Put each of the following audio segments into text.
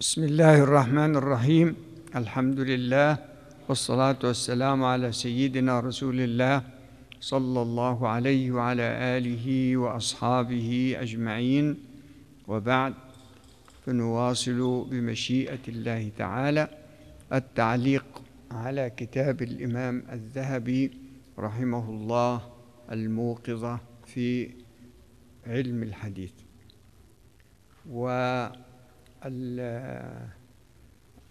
بسم الله الرحمن الرحيم الحمد لله والصلاة والسلام على سيدنا رسول الله صلى الله عليه وعلى آله وأصحابه أجمعين وبعد فنواصل بمشيئة الله تعالى التعليق على كتاب الإمام الذهبي رحمه الله الموقظة في علم الحديث و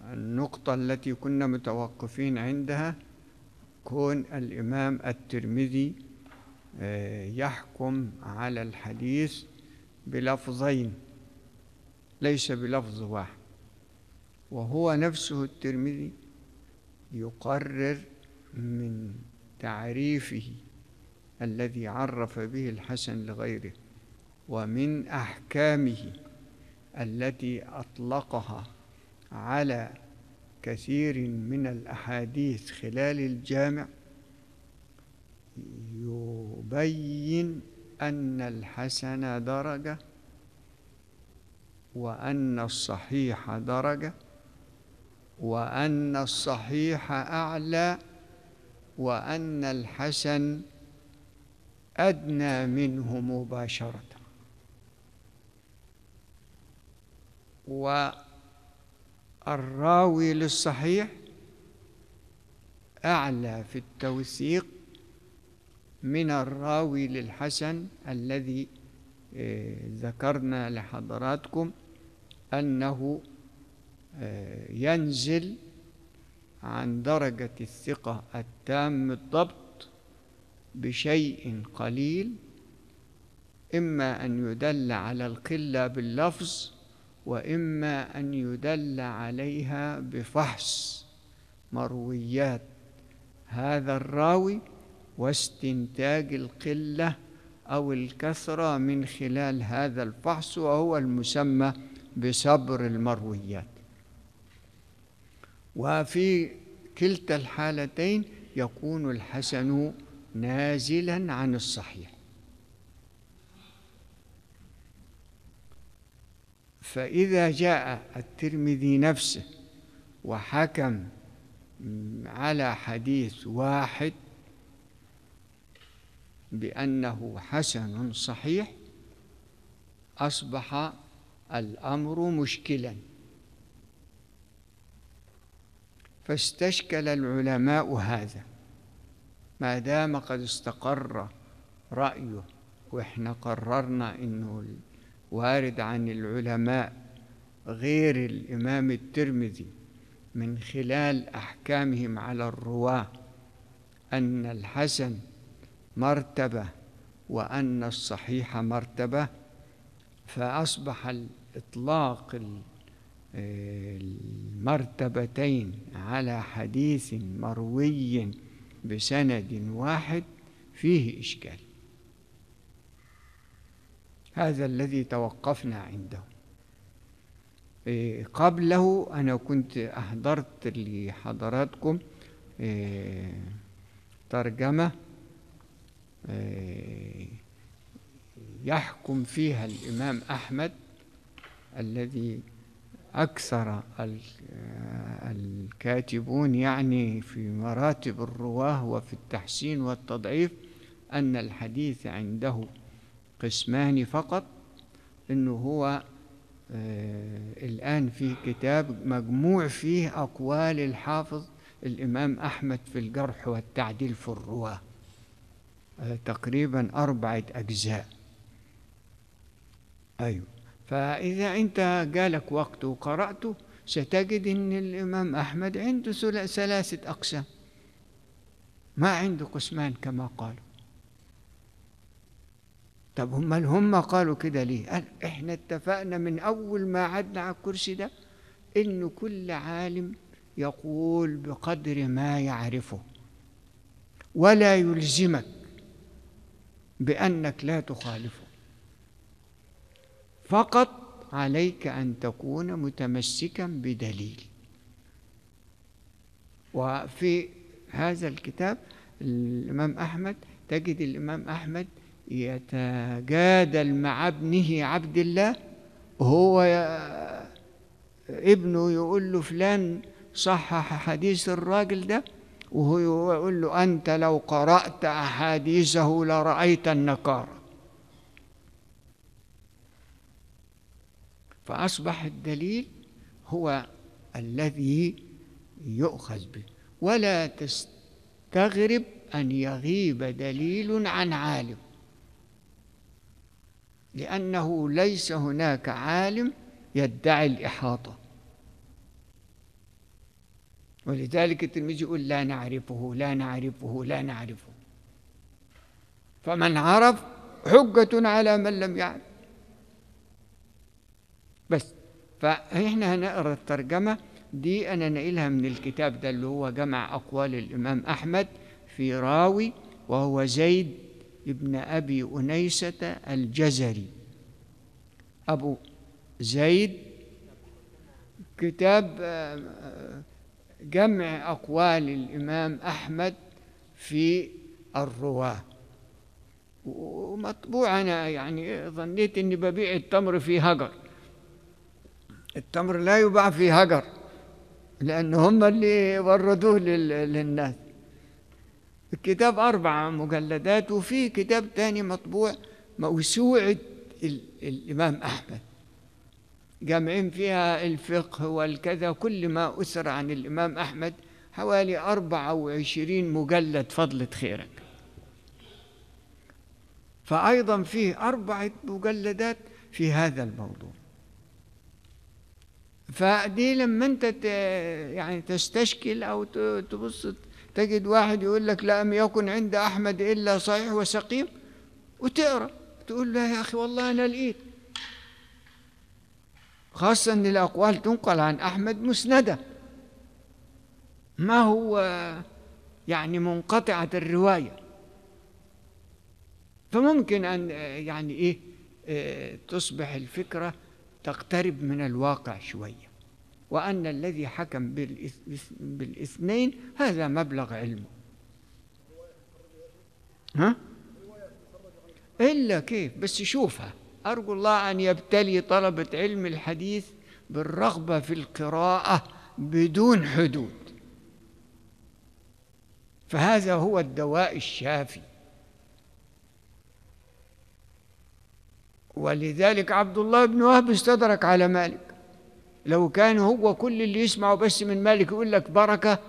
النقطة التي كنا متوقفين عندها كون الإمام الترمذي آه، يحكم على الحديث بلفظين ليس بلفظ واحد وهو نفسه الترمذي يقرر من تعريفه الذي عرف به الحسن لغيره ومن أحكامه التي أطلقها على كثير من الأحاديث خلال الجامع يبين أن الحسن درجة وأن الصحيح درجة وأن الصحيح أعلى وأن الحسن أدنى منه مباشرة والراوي للصحيح أعلى في التوثيق من الراوي للحسن الذي آه، ذكرنا لحضراتكم أنه آه، ينزل عن درجة الثقة التام الضبط بشيء قليل إما أن يدل على القلة باللفظ وإما أن يدل عليها بفحص مرويات هذا الراوي واستنتاج القلة أو الكثرة من خلال هذا الفحص وهو المسمى بصبر المرويات وفي كلتا الحالتين يكون الحسن نازلا عن الصحيح فإذا جاء الترمذي نفسه وحكم على حديث واحد بأنه حسن صحيح أصبح الأمر مشكلا فاستشكل العلماء هذا ما دام قد استقر رأيه وإحنا قررنا إنه وارد عن العلماء غير الإمام الترمذي من خلال أحكامهم على الرواة أن الحسن مرتبة وأن الصحيح مرتبة فأصبح الإطلاق المرتبتين على حديث مروي بسند واحد فيه إشكال هذا الذي توقفنا عنده إيه، قبله أنا كنت أحضرت لحضراتكم إيه، ترجمة إيه، يحكم فيها الإمام أحمد الذي أكثر الكاتبون يعني في مراتب الرواه وفي التحسين والتضعيف أن الحديث عنده قسمان فقط انه هو آه، الآن في كتاب مجموع فيه أقوال الحافظ الإمام أحمد في الجرح والتعديل في الرواة آه، تقريبا أربعة أجزاء أيوه فإذا أنت جالك وقت وقرأته ستجد أن الإمام أحمد عنده ثلاثة أقسام ما عنده قسمان كما قالوا طب هم هم قالوا كده ليه قال احنا اتفقنا من اول ما قعدنا على الكرسي ده ان كل عالم يقول بقدر ما يعرفه ولا يلزمك بانك لا تخالفه فقط عليك ان تكون متمسكا بدليل وفي هذا الكتاب الامام احمد تجد الامام احمد يتجادل مع ابنه عبد الله وهو ابنه يقول له فلان صحح حديث الراجل ده وهو يقول له أنت لو قرأت أحاديثه لرأيت النكار فأصبح الدليل هو الذي يؤخذ به ولا تستغرب أن يغيب دليل عن عالم لأنه ليس هناك عالم يدعي الإحاطة ولذلك التلميذ يقول لا نعرفه لا نعرفه لا نعرفه فمن عرف حجة على من لم يعرف بس فإحنا هنقرأ الترجمة دي أنا نقلها من الكتاب ده اللي هو جمع أقوال الإمام أحمد في راوي وهو زيد ابن أبي أنيسة الجزري أبو زيد كتاب جمع أقوال الإمام أحمد في الرواة ومطبوع أنا يعني ظنيت إني ببيع التمر في هجر التمر لا يباع في هجر لأن هم اللي وردوه للناس الكتاب أربع مجلدات وفي كتاب تاني مطبوع موسوعة الإمام أحمد جامعين فيها الفقه والكذا كل ما أسر عن الإمام أحمد حوالي أربعة وعشرين مجلد فضلة خيرك فأيضا فيه أربعة مجلدات في هذا الموضوع فدي لما أنت يعني تستشكل أو تبص تجد واحد يقول لك لم يكن عند أحمد إلا صحيح وسقيم وتقرأ تقول له يا أخي والله أنا لقيت خاصة أن الأقوال تنقل عن أحمد مسندة ما هو يعني منقطعة الرواية فممكن أن يعني إيه, إيه تصبح الفكرة تقترب من الواقع شويه وأن الذي حكم بالاثنين هذا مبلغ علمه ها؟ إلا كيف بس شوفها أرجو الله أن يبتلي طلبة علم الحديث بالرغبة في القراءة بدون حدود فهذا هو الدواء الشافي ولذلك عبد الله بن وهب استدرك على مالك لو كان هو كل اللي يسمعه بس من مالك يقول لك بركة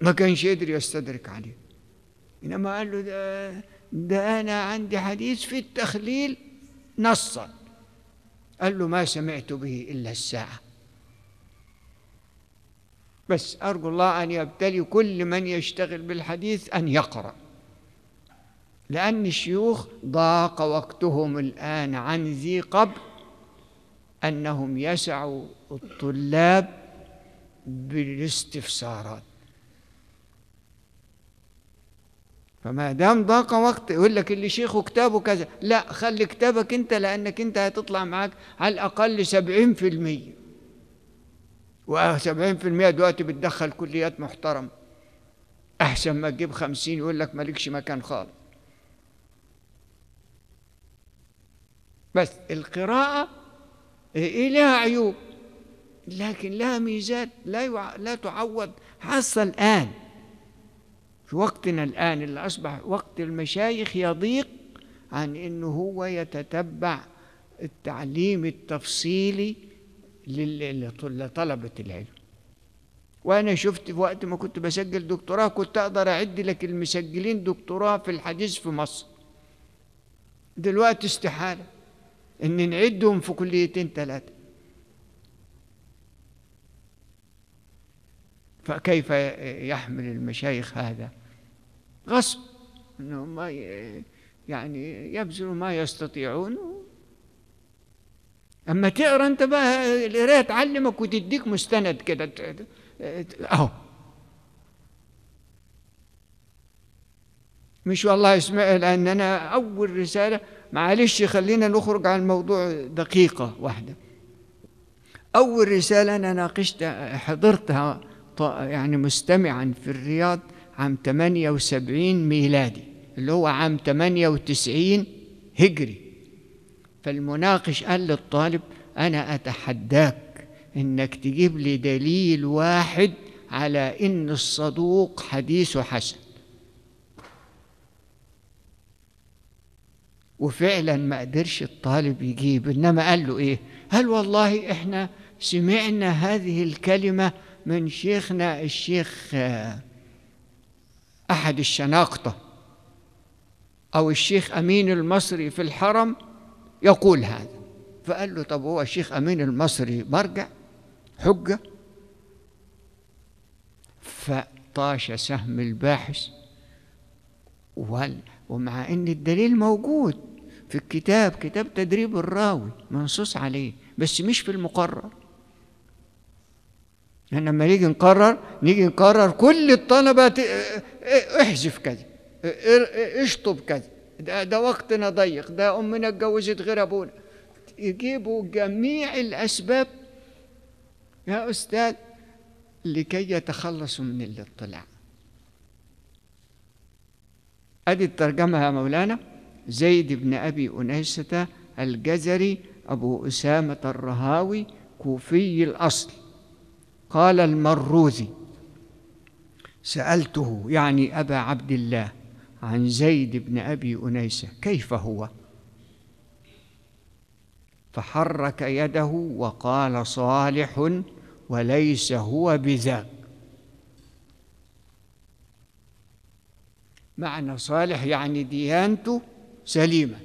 ما كانش يقدر يستدرك عليه إنما قال له ده, ده أنا عندي حديث في التخليل نصا قال له ما سمعت به إلا الساعة بس أرجو الله أن يبتلي كل من يشتغل بالحديث أن يقرأ لأن الشيوخ ضاق وقتهم الآن عن ذي قبل أنهم يسعوا الطلاب بالاستفسارات فما دام ضاق وقت يقول لك اللي شيخه كتابه كذا لا خلي كتابك انت لانك انت هتطلع معاك على الاقل 70% و70% دلوقتي بتدخل كليات محترمه احسن ما تجيب 50 يقول لك مالكش مكان خالص بس القراءه إيه،, إيه لها عيوب لكن لها ميزات لا يع... لا تعوض حاسه الآن في وقتنا الآن اللي أصبح وقت المشايخ يضيق عن إنه هو يتتبع التعليم التفصيلي لطلبة العلم وأنا شفت في وقت ما كنت بسجل دكتوراه كنت أقدر أعد لك المسجلين دكتوراه في الحديث في مصر دلوقتي استحالة ان نعدهم في كليتين ثلاثه فكيف يحمل المشايخ هذا غصب انهم ما يعني يبذلوا ما يستطيعون اما تقرا انت بقى القرايه تعلمك وتديك مستند كده اهو مش والله اسمع لان انا اول رساله معلش خلينا نخرج عن الموضوع دقيقة واحدة أول رسالة أنا ناقشتها حضرتها يعني مستمعا في الرياض عام 78 ميلادي اللي هو عام 98 هجري فالمناقش قال للطالب أنا أتحداك إنك تجيب لي دليل واحد على إن الصدوق حديث حسن وفعلا ما قدرش الطالب يجيب انما قال له ايه قال والله احنا سمعنا هذه الكلمه من شيخنا الشيخ آه، احد الشناقطه او الشيخ امين المصري في الحرم يقول هذا فقال له طب هو الشيخ امين المصري مرجع حجه فطاش سهم الباحث ومع ان الدليل موجود في الكتاب كتاب تدريب الراوي منصوص عليه بس مش في المقرر احنا يعني لما نيجي نقرر نيجي نقرر كل الطلبة احذف كذا اشطب كذا ده, ده وقتنا ضيق ده أمنا اتجوزت غير أبونا يجيبوا جميع الأسباب يا أستاذ لكي يتخلصوا من الاطلاع أدي الترجمة يا مولانا زيد بن أبي أنيسة الجزري أبو أسامة الرهاوي كوفي الأصل قال المروزي سألته يعني أبا عبد الله عن زيد بن أبي أنيسة كيف هو فحرك يده وقال صالح وليس هو بذاك معنى صالح يعني ديانته سليمة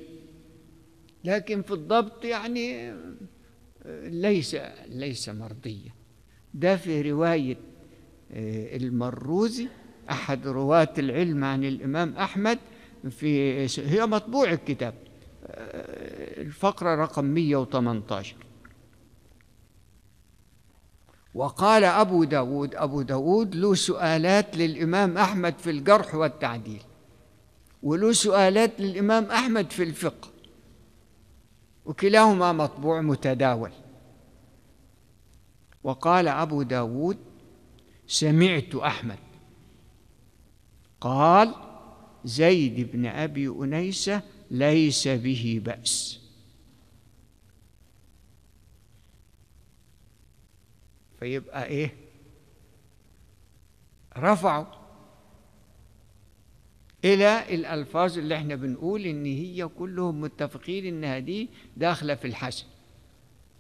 لكن في الضبط يعني ليس ليس مرضية ده في رواية آه، المروزي أحد رواة العلم عن الإمام أحمد في هي مطبوع الكتاب آه، الفقرة رقم 118 وقال أبو داود أبو داود له سؤالات للإمام أحمد في الجرح والتعديل وله سؤالات للإمام أحمد في الفقه وكلاهما مطبوع متداول وقال أبو داود سمعت أحمد قال زيد بن أبي أنيسة ليس به بأس فيبقى إيه رفعوا إلى الألفاظ اللي احنا بنقول إن هي كلهم متفقين إنها دي داخلة في الحسن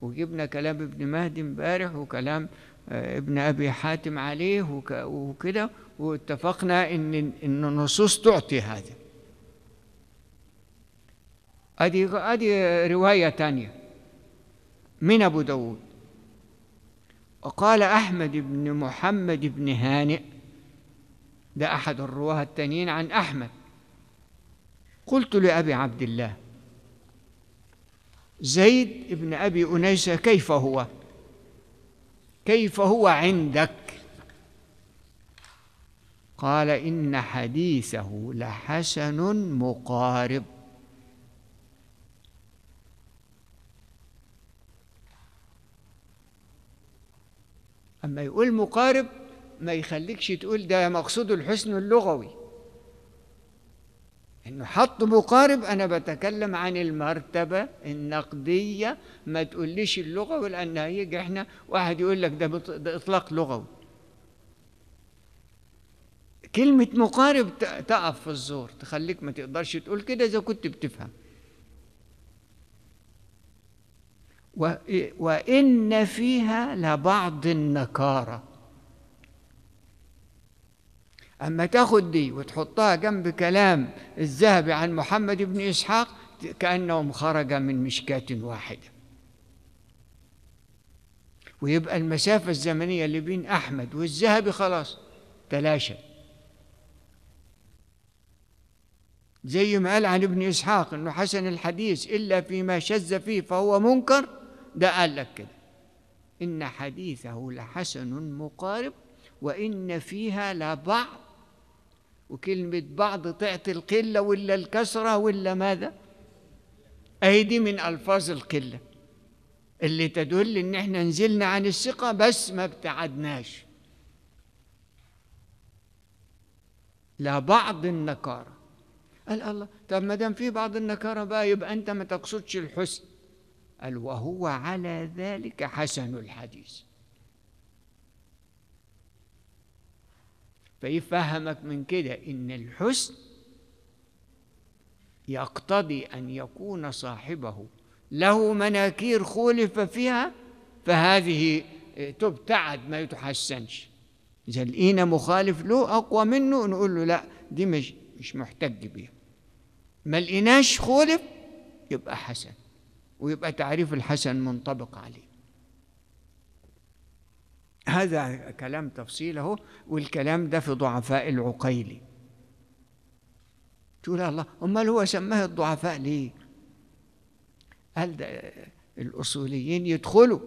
وجبنا كلام ابن مهدي امبارح وكلام آه، ابن أبي حاتم عليه وكده واتفقنا إن إن النصوص تعطي هذا أدي أدي رواية ثانيه من أبو داود وقال أحمد بن محمد بن هانئ ده أحد الرواه التانيين عن أحمد قلت لأبي عبد الله زيد ابن أبي أنيسة كيف هو كيف هو عندك قال إن حديثه لحسن مقارب أما يقول مقارب ما يخليكش تقول ده مقصود الحسن اللغوي انه حط مقارب انا بتكلم عن المرتبه النقديه ما تقوليش اللغوي لان هيجي احنا واحد يقول لك ده, ده اطلاق لغوي كلمة مقارب تقف في الزور تخليك ما تقدرش تقول كده إذا كنت بتفهم إيه، وإن فيها لبعض النكارة أما تاخد دي وتحطها جنب كلام الذهبي عن محمد بن إسحاق كأنهم خرج من مشكاة واحدة ويبقى المسافة الزمنية اللي بين أحمد والذهبي خلاص تلاشى زي ما قال عن ابن إسحاق إنه حسن الحديث إلا فيما شذ فيه فهو منكر ده قال لك كده إن حديثه لحسن مقارب وإن فيها لبعض وكلمة بعض تعطي القلة ولا الكسرة ولا ماذا أهي دي من ألفاظ القلة اللي تدل إن إحنا نزلنا عن الثقة بس ما ابتعدناش لا بعض النكارة قال الله طب ما دام في بعض النكارة بقى يبقى أنت ما تقصدش الحسن قال وهو على ذلك حسن الحديث فيفهمك من كده إن الحسن يقتضي أن يكون صاحبه له مناكير خولف فيها فهذه آه، تبتعد ما يتحسنش إذا لقينا مخالف له أقوى منه نقول له لا دي مش مش محتج بيها ما لقيناش خولف يبقى حسن ويبقى تعريف الحسن منطبق عليه هذا كلام تفصيله والكلام ده في ضعفاء العقيلي تقول الله امال هو سماها الضعفاء ليه قال ده الاصوليين يدخلوا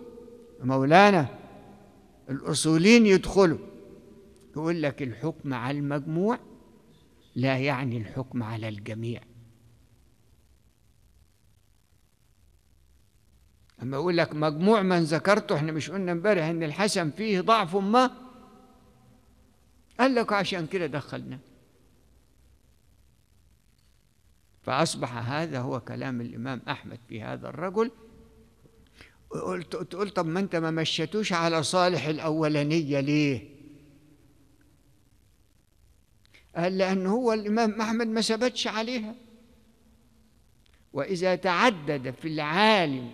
مولانا الاصوليين يدخلوا يقول لك الحكم على المجموع لا يعني الحكم على الجميع أما أقول لك مجموع من ذكرته إحنا مش قلنا امبارح إن الحسن فيه ضعف ما قال لك عشان كده دخلناه فأصبح هذا هو كلام الإمام أحمد في هذا الرجل قلت تقول طب ما أنت ما مشيتوش على صالح الأولانية ليه؟ قال لأن هو الإمام أحمد ما ثبتش عليها وإذا تعدد في العالم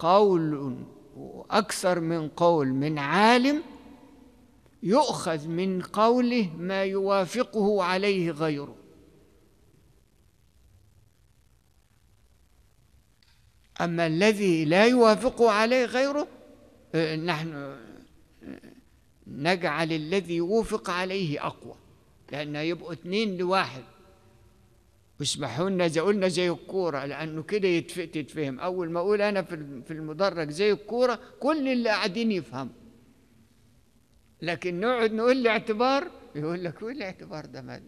قول وأكثر من قول من عالم يؤخذ من قوله ما يوافقه عليه غيره أما الذي لا يوافقه عليه غيره آه، نحن آه، نجعل الذي وفق عليه أقوى لأن يبقوا اثنين لواحد واسمحوا لنا زي قلنا زي الكوره لانه كده تتفهم اول ما اقول انا في المدرج زي الكوره كل اللي قاعدين يفهموا لكن نقعد نقول الاعتبار اعتبار يقول لك ايه الاعتبار ده مال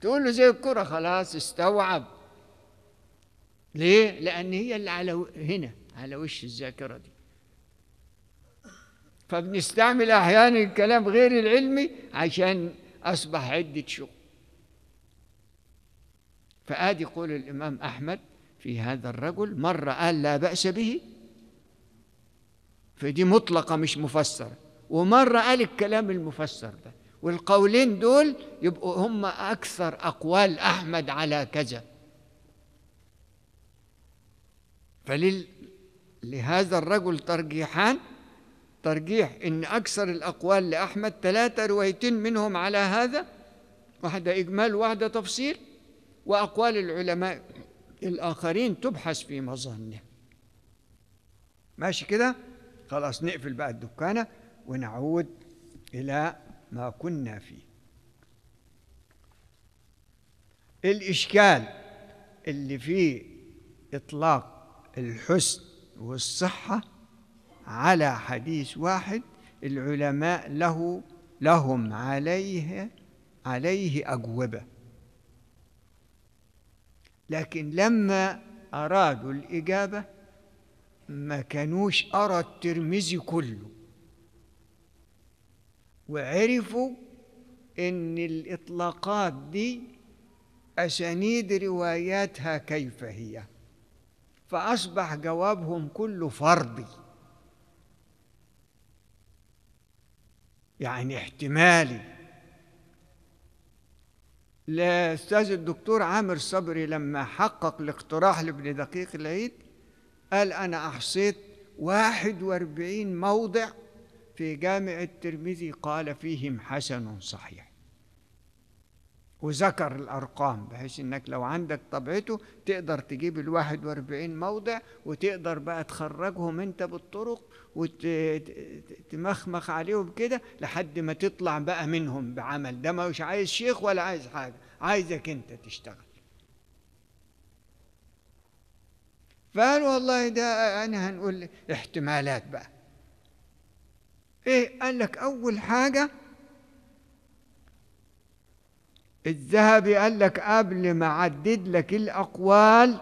تقول له زي الكورة خلاص استوعب ليه لان هي اللي على هنا على وش الذاكره دي فبنستعمل احيانا الكلام غير العلمي عشان اصبح عده شغل فآدي يقول الإمام أحمد في هذا الرجل مرة قال لا بأس به فدي مطلقة مش مفسرة ومرة قال الكلام المفسر ده والقولين دول يبقوا هم أكثر أقوال أحمد على كذا فلل لهذا الرجل ترجيحان ترجيح إن أكثر الأقوال لأحمد ثلاثة روايتين منهم على هذا واحدة إجمال واحدة تفصيل وأقوال العلماء الآخرين تبحث في مظنه ماشي كده خلاص نقفل بقى الدكانة ونعود إلى ما كنا فيه الإشكال اللي فيه إطلاق الحسن والصحة على حديث واحد العلماء له لهم عليه عليه أجوبة لكن لما أرادوا الإجابة ما كانوش أرى الترمذي كله وعرفوا إن الإطلاقات دي أسانيد رواياتها كيف هي فأصبح جوابهم كله فرضي يعني احتمالي الاستاذ الدكتور عامر صبري لما حقق الاقتراح لابن دقيق العيد قال انا احصيت 41 موضع في جامع الترمذي قال فيهم حسن صحيح وذكر الأرقام بحيث إنك لو عندك طبعته تقدر تجيب الواحد واربعين موضع وتقدر بقى تخرجهم أنت بالطرق وتمخمخ عليهم كده لحد ما تطلع بقى منهم بعمل ده مش عايز شيخ ولا عايز حاجة عايزك أنت تشتغل فقال والله ده أنا هنقول احتمالات بقى إيه قال لك أول حاجة الذهبي قال لك قبل ما أعدد لك الأقوال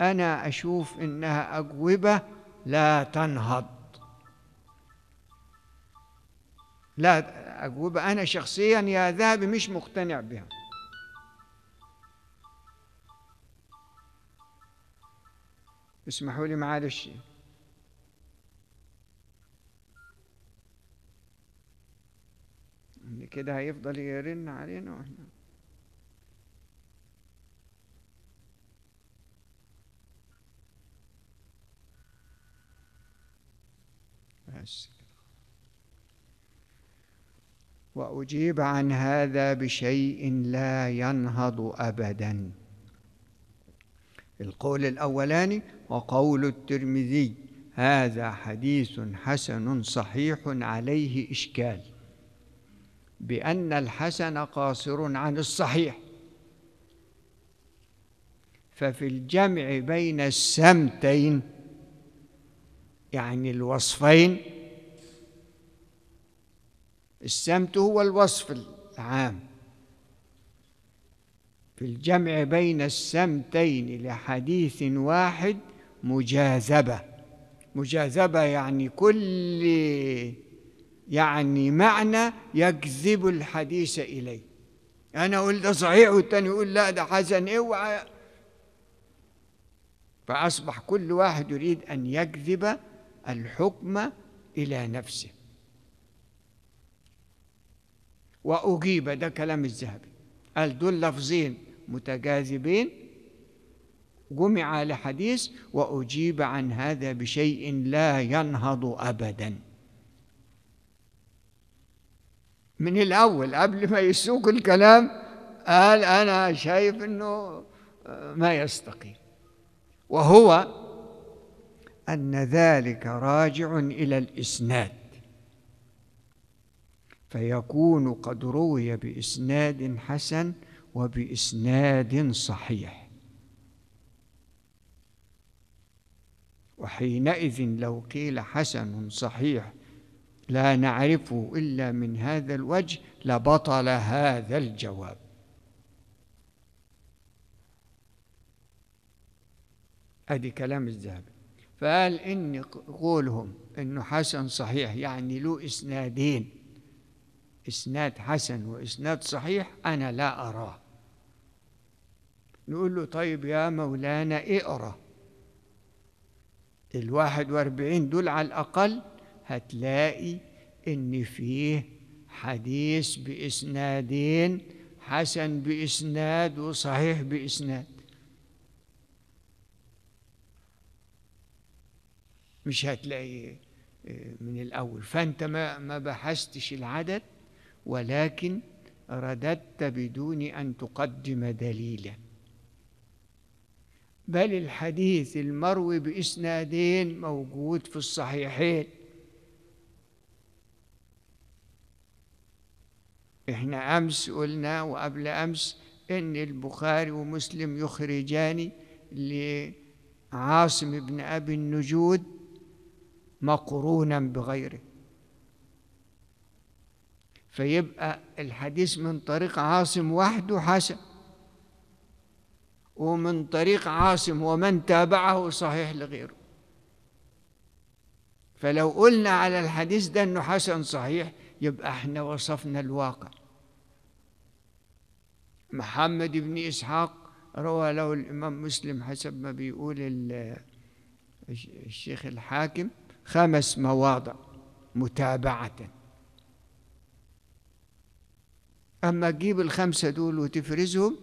أنا أشوف إنها أجوبة لا تنهض لا أجوبة أنا شخصيا يا ذهبي مش مقتنع بها اسمحوا لي معلش كده هيفضل يرن علينا واحنا بس وأجيب عن هذا بشيء لا ينهض أبدا القول الأولاني وقول الترمذي هذا حديث حسن صحيح عليه إشكال بأن الحسن قاصر عن الصحيح ففي الجمع بين السمتين يعني الوصفين السمت هو الوصف العام في الجمع بين السمتين لحديث واحد مجاذبة مجاذبة يعني كل يعني معنى يجذب الحديث إليه أنا أقول ده صحيح والتاني يقول لا ده حسن اوعى فأصبح كل واحد يريد أن يجذب الحكم إلى نفسه وأجيب ده كلام الذهبي قال دول لفظين متجاذبين جمع لحديث وأجيب عن هذا بشيء لا ينهض أبداً من الأول قبل ما يسوق الكلام قال أنا شايف أنه آه، ما يستقيم وهو أن ذلك راجع إلى الإسناد فيكون قد روي بإسناد حسن وبإسناد صحيح وحينئذ لو قيل حسن صحيح لا نعرفه إلا من هذا الوجه لبطل هذا الجواب أدي كلام الذهبي فقال إن قولهم إنه حسن صحيح يعني له إسنادين إسناد حسن وإسناد صحيح أنا لا أراه نقول له طيب يا مولانا اقرأ الواحد واربعين دول على الأقل هتلاقي إن فيه حديث بإسنادين حسن بإسناد وصحيح بإسناد مش هتلاقي آه، من الأول فأنت ما, ما بحثتش العدد ولكن رددت بدون أن تقدم دليلا بل الحديث المروي بإسنادين موجود في الصحيحين احنا امس قلنا وقبل امس ان البخاري ومسلم يخرجان لعاصم بن ابي النجود مقرونا بغيره فيبقى الحديث من طريق عاصم وحده حسن ومن طريق عاصم ومن تابعه صحيح لغيره فلو قلنا على الحديث ده انه حسن صحيح يبقى احنا وصفنا الواقع محمد بن إسحاق روى له الإمام مسلم حسب ما بيقول الشيخ الحاكم خمس مواضع متابعة أما تجيب الخمسة دول وتفرزهم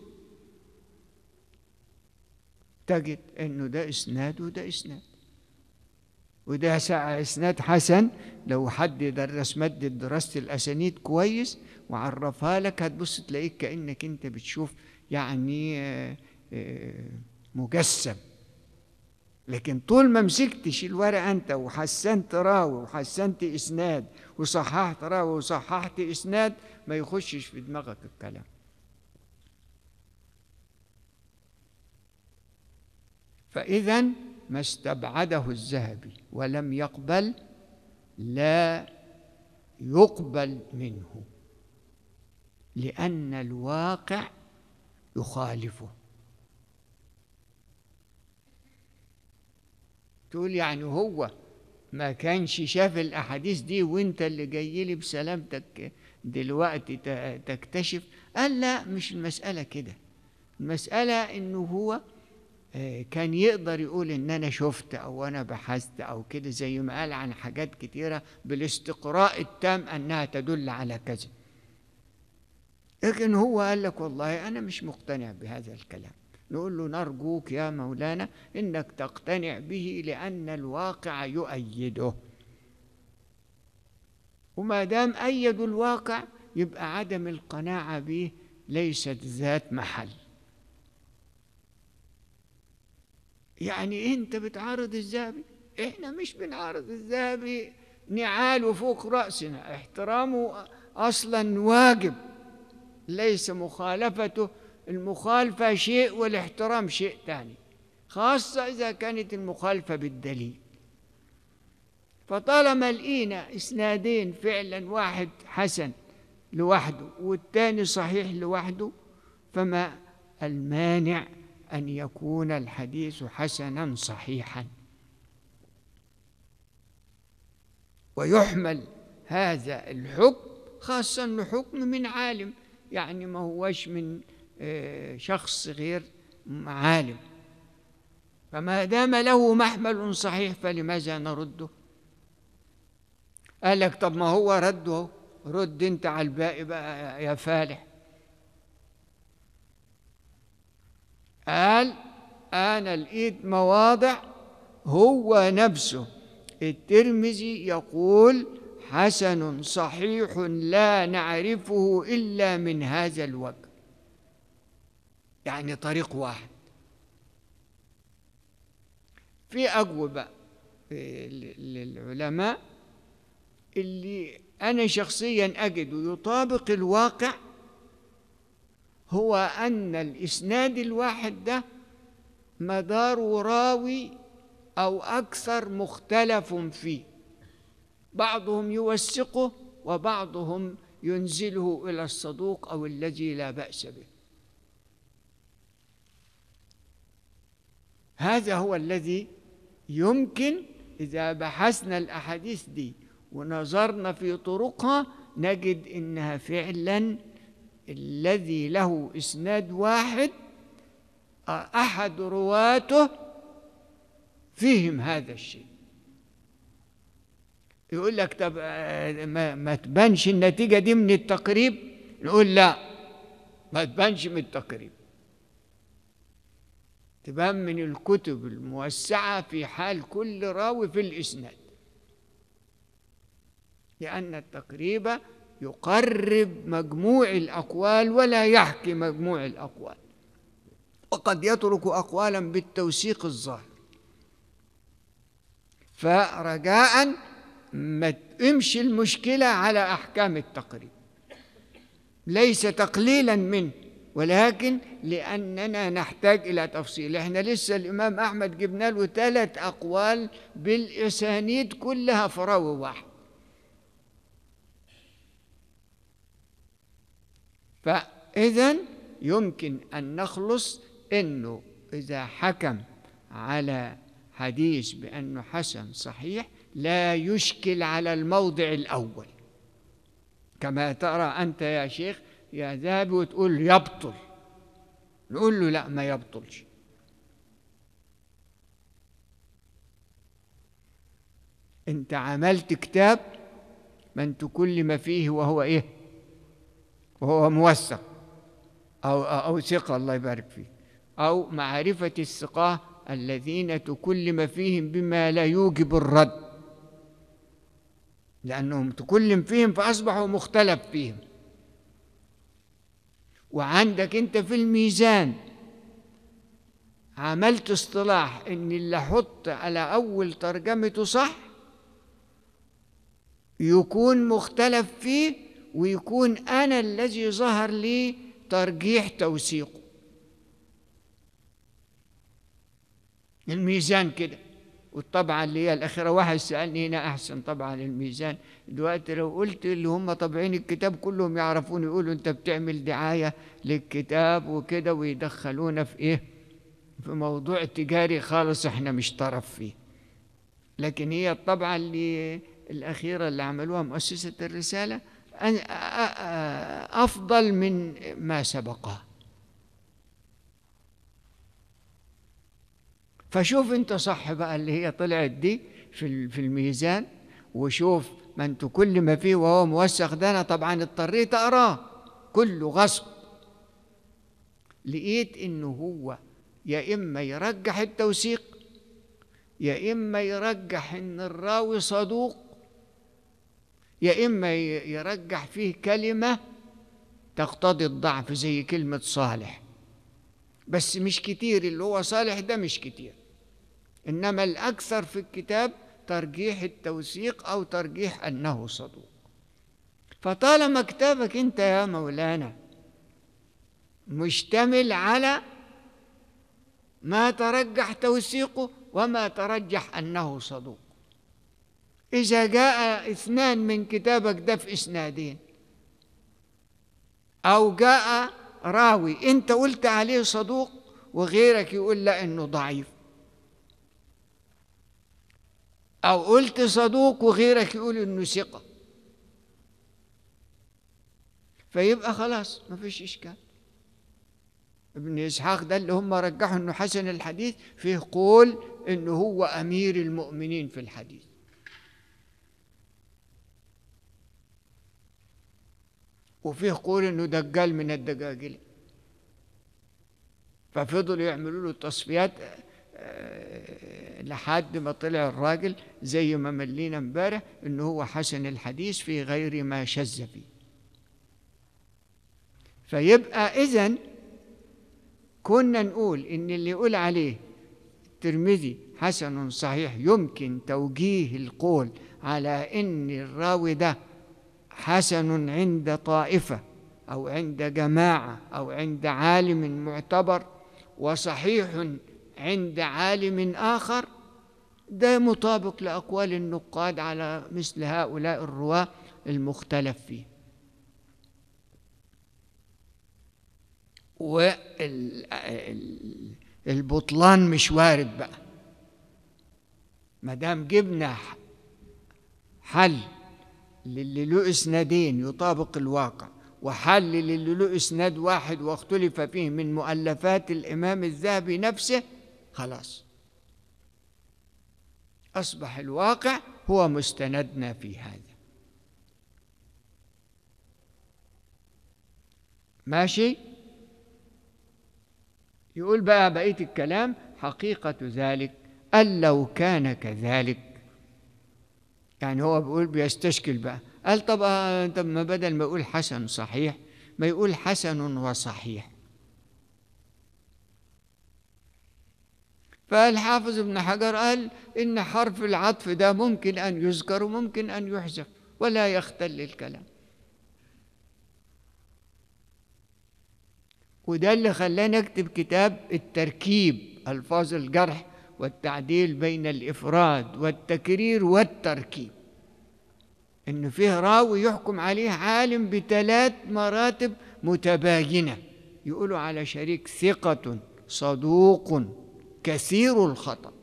تجد إنه ده إسناد وده إسناد وده اسناد حسن لو حد درس مد دراسه الاسانيد كويس وعرفها لك هتبص تلاقيك كانك انت بتشوف يعني آه، آه، مجسم لكن طول ما مسكتش الورقه انت وحسنت راوي وحسنت اسناد وصححت راوي وصححت اسناد ما يخشش في دماغك الكلام فاذا ما استبعده الذهبي ولم يقبل لا يقبل منه لأن الواقع يخالفه تقول يعني هو ما كانش شاف الأحاديث دي وانت اللي جاي لي بسلامتك دلوقتي تكتشف قال لا مش المسألة كده المسألة انه هو كان يقدر يقول ان انا شفت او انا بحثت او كده زي ما قال عن حاجات كتيره بالاستقراء التام انها تدل على كذا لكن هو قال لك والله انا مش مقتنع بهذا الكلام نقول له نرجوك يا مولانا انك تقتنع به لان الواقع يؤيده وما دام ايدوا الواقع يبقى عدم القناعه به ليست ذات محل يعني انت بتعارض الذهبي احنا مش بنعارض الذهبي نعاله فوق رأسنا احترامه أصلا واجب ليس مخالفته المخالفة شيء والاحترام شيء ثاني خاصة إذا كانت المخالفة بالدليل فطالما لقينا إسنادين فعلا واحد حسن لوحده والثاني صحيح لوحده فما المانع أن يكون الحديث حسنا صحيحا ويحمل هذا الحكم خاصة حكم من عالم يعني ما هوش من آه، شخص غير عالم فما دام له محمل صحيح فلماذا نرده قال لك طب ما هو رده رد انت على الباقي بقى يا فالح قال أنا لقيت مواضع هو نفسه الترمذي يقول حسن صحيح لا نعرفه إلا من هذا الوجه يعني طريق واحد في أجوبة للعلماء اللي أنا شخصيا أجد يطابق الواقع هو أن الإسناد الواحد ده مدار راوي أو أكثر مختلف فيه بعضهم يوثقه وبعضهم ينزله إلى الصدوق أو الذي لا بأس به هذا هو الذي يمكن إذا بحثنا الأحاديث دي ونظرنا في طرقها نجد إنها فعلاً الذي له إسناد واحد أحد رواته فهم هذا الشيء يقول لك طب ما, ما تبانش النتيجة دي من التقريب نقول لا ما تبانش من التقريب تبان من الكتب الموسعة في حال كل راوي في الإسناد لأن التقريب يقرب مجموع الأقوال ولا يحكي مجموع الأقوال وقد يترك أقوالا بالتوثيق الظاهر فرجاء ما امشي المشكلة على أحكام التقريب ليس تقليلا منه ولكن لأننا نحتاج إلى تفصيل احنا لسه الإمام أحمد جبنا له ثلاث أقوال بالأسانيد كلها فراوي واحد فإذا يمكن أن نخلص أنه إذا حكم على حديث بأنه حسن صحيح لا يشكل على الموضع الأول كما ترى أنت يا شيخ يا ذهب وتقول يبطل نقول له لا ما يبطلش انت عملت كتاب من كل ما فيه وهو ايه وهو موثق أو أو ثقة الله يبارك فيه أو معرفة الثقة الذين تكلم فيهم بما لا يوجب الرد لأنهم تكلم فيهم فأصبحوا مختلف فيهم وعندك أنت في الميزان عملت اصطلاح إن اللي حط على أول ترجمته صح يكون مختلف فيه ويكون أنا الذي ظهر لي ترجيح توثيقه الميزان كده والطبعة اللي هي الأخيرة واحد سألني هنا أحسن طبعة للميزان دلوقتي لو قلت اللي هم طابعين الكتاب كلهم يعرفون يقولوا أنت بتعمل دعاية للكتاب وكده ويدخلونا في إيه؟ في موضوع تجاري خالص إحنا مش طرف فيه لكن هي الطبعة اللي الأخيرة اللي عملوها مؤسسة الرسالة أفضل من ما سبقه فشوف أنت صح بقى اللي هي طلعت دي في الميزان وشوف من تكلم فيه وهو موسخ ده أنا طبعا اضطريت أقراه كله غصب لقيت إنه هو يا إما يرجح التوثيق يا إما يرجح إن الراوي صدوق يا إما يرجح فيه كلمة تقتضي الضعف زي كلمة صالح بس مش كتير اللي هو صالح ده مش كتير إنما الأكثر في الكتاب ترجيح التوثيق أو ترجيح أنه صدوق فطالما كتابك أنت يا مولانا مشتمل على ما ترجح توثيقه وما ترجح أنه صدوق إذا جاء اثنان من كتابك ده في إسنادين أو جاء راوي أنت قلت عليه صدوق وغيرك يقول لا إنه ضعيف أو قلت صدوق وغيرك يقول إنه ثقة فيبقى خلاص ما فيش إشكال ابن إسحاق ده اللي هم رجحوا إنه حسن الحديث فيه قول إنه هو أمير المؤمنين في الحديث وفيه قول انه دجال من الدجاجله ففضلوا يعملوا له تصفيات آه، آه، لحد ما طلع الراجل زي ما ملينا امبارح ان هو حسن الحديث في غير ما شذ فيه فيبقى اذا كنا نقول ان اللي يقول عليه الترمذي حسن صحيح يمكن توجيه القول على ان الراوي ده حسن عند طائفة أو عند جماعة أو عند عالم معتبر وصحيح عند عالم آخر ده مطابق لأقوال النقاد على مثل هؤلاء الرواة المختلف فيه والبطلان مش وارد بقى ما دام جبنا حل للي له إسنادين يطابق الواقع وحلل اللي له إسناد واحد واختلف فيه من مؤلفات الإمام الذهبي نفسه خلاص أصبح الواقع هو مستندنا في هذا ماشي يقول بقى بقية الكلام حقيقة ذلك أن لو كان كذلك يعني هو بيقول بيستشكل بقى قال طب آه، طب ما بدل ما يقول حسن صحيح ما يقول حسن وصحيح فالحافظ ابن حجر قال إن حرف العطف ده ممكن أن يذكر وممكن أن يحذف ولا يختل الكلام وده اللي خلاني أكتب كتاب التركيب ألفاظ الجرح والتعديل بين الإفراد والتكرير والتركيب إنه فيه راوي يحكم عليه عالم بثلاث مراتب متباينة يقولوا على شريك ثقة صدوق كثير الخطأ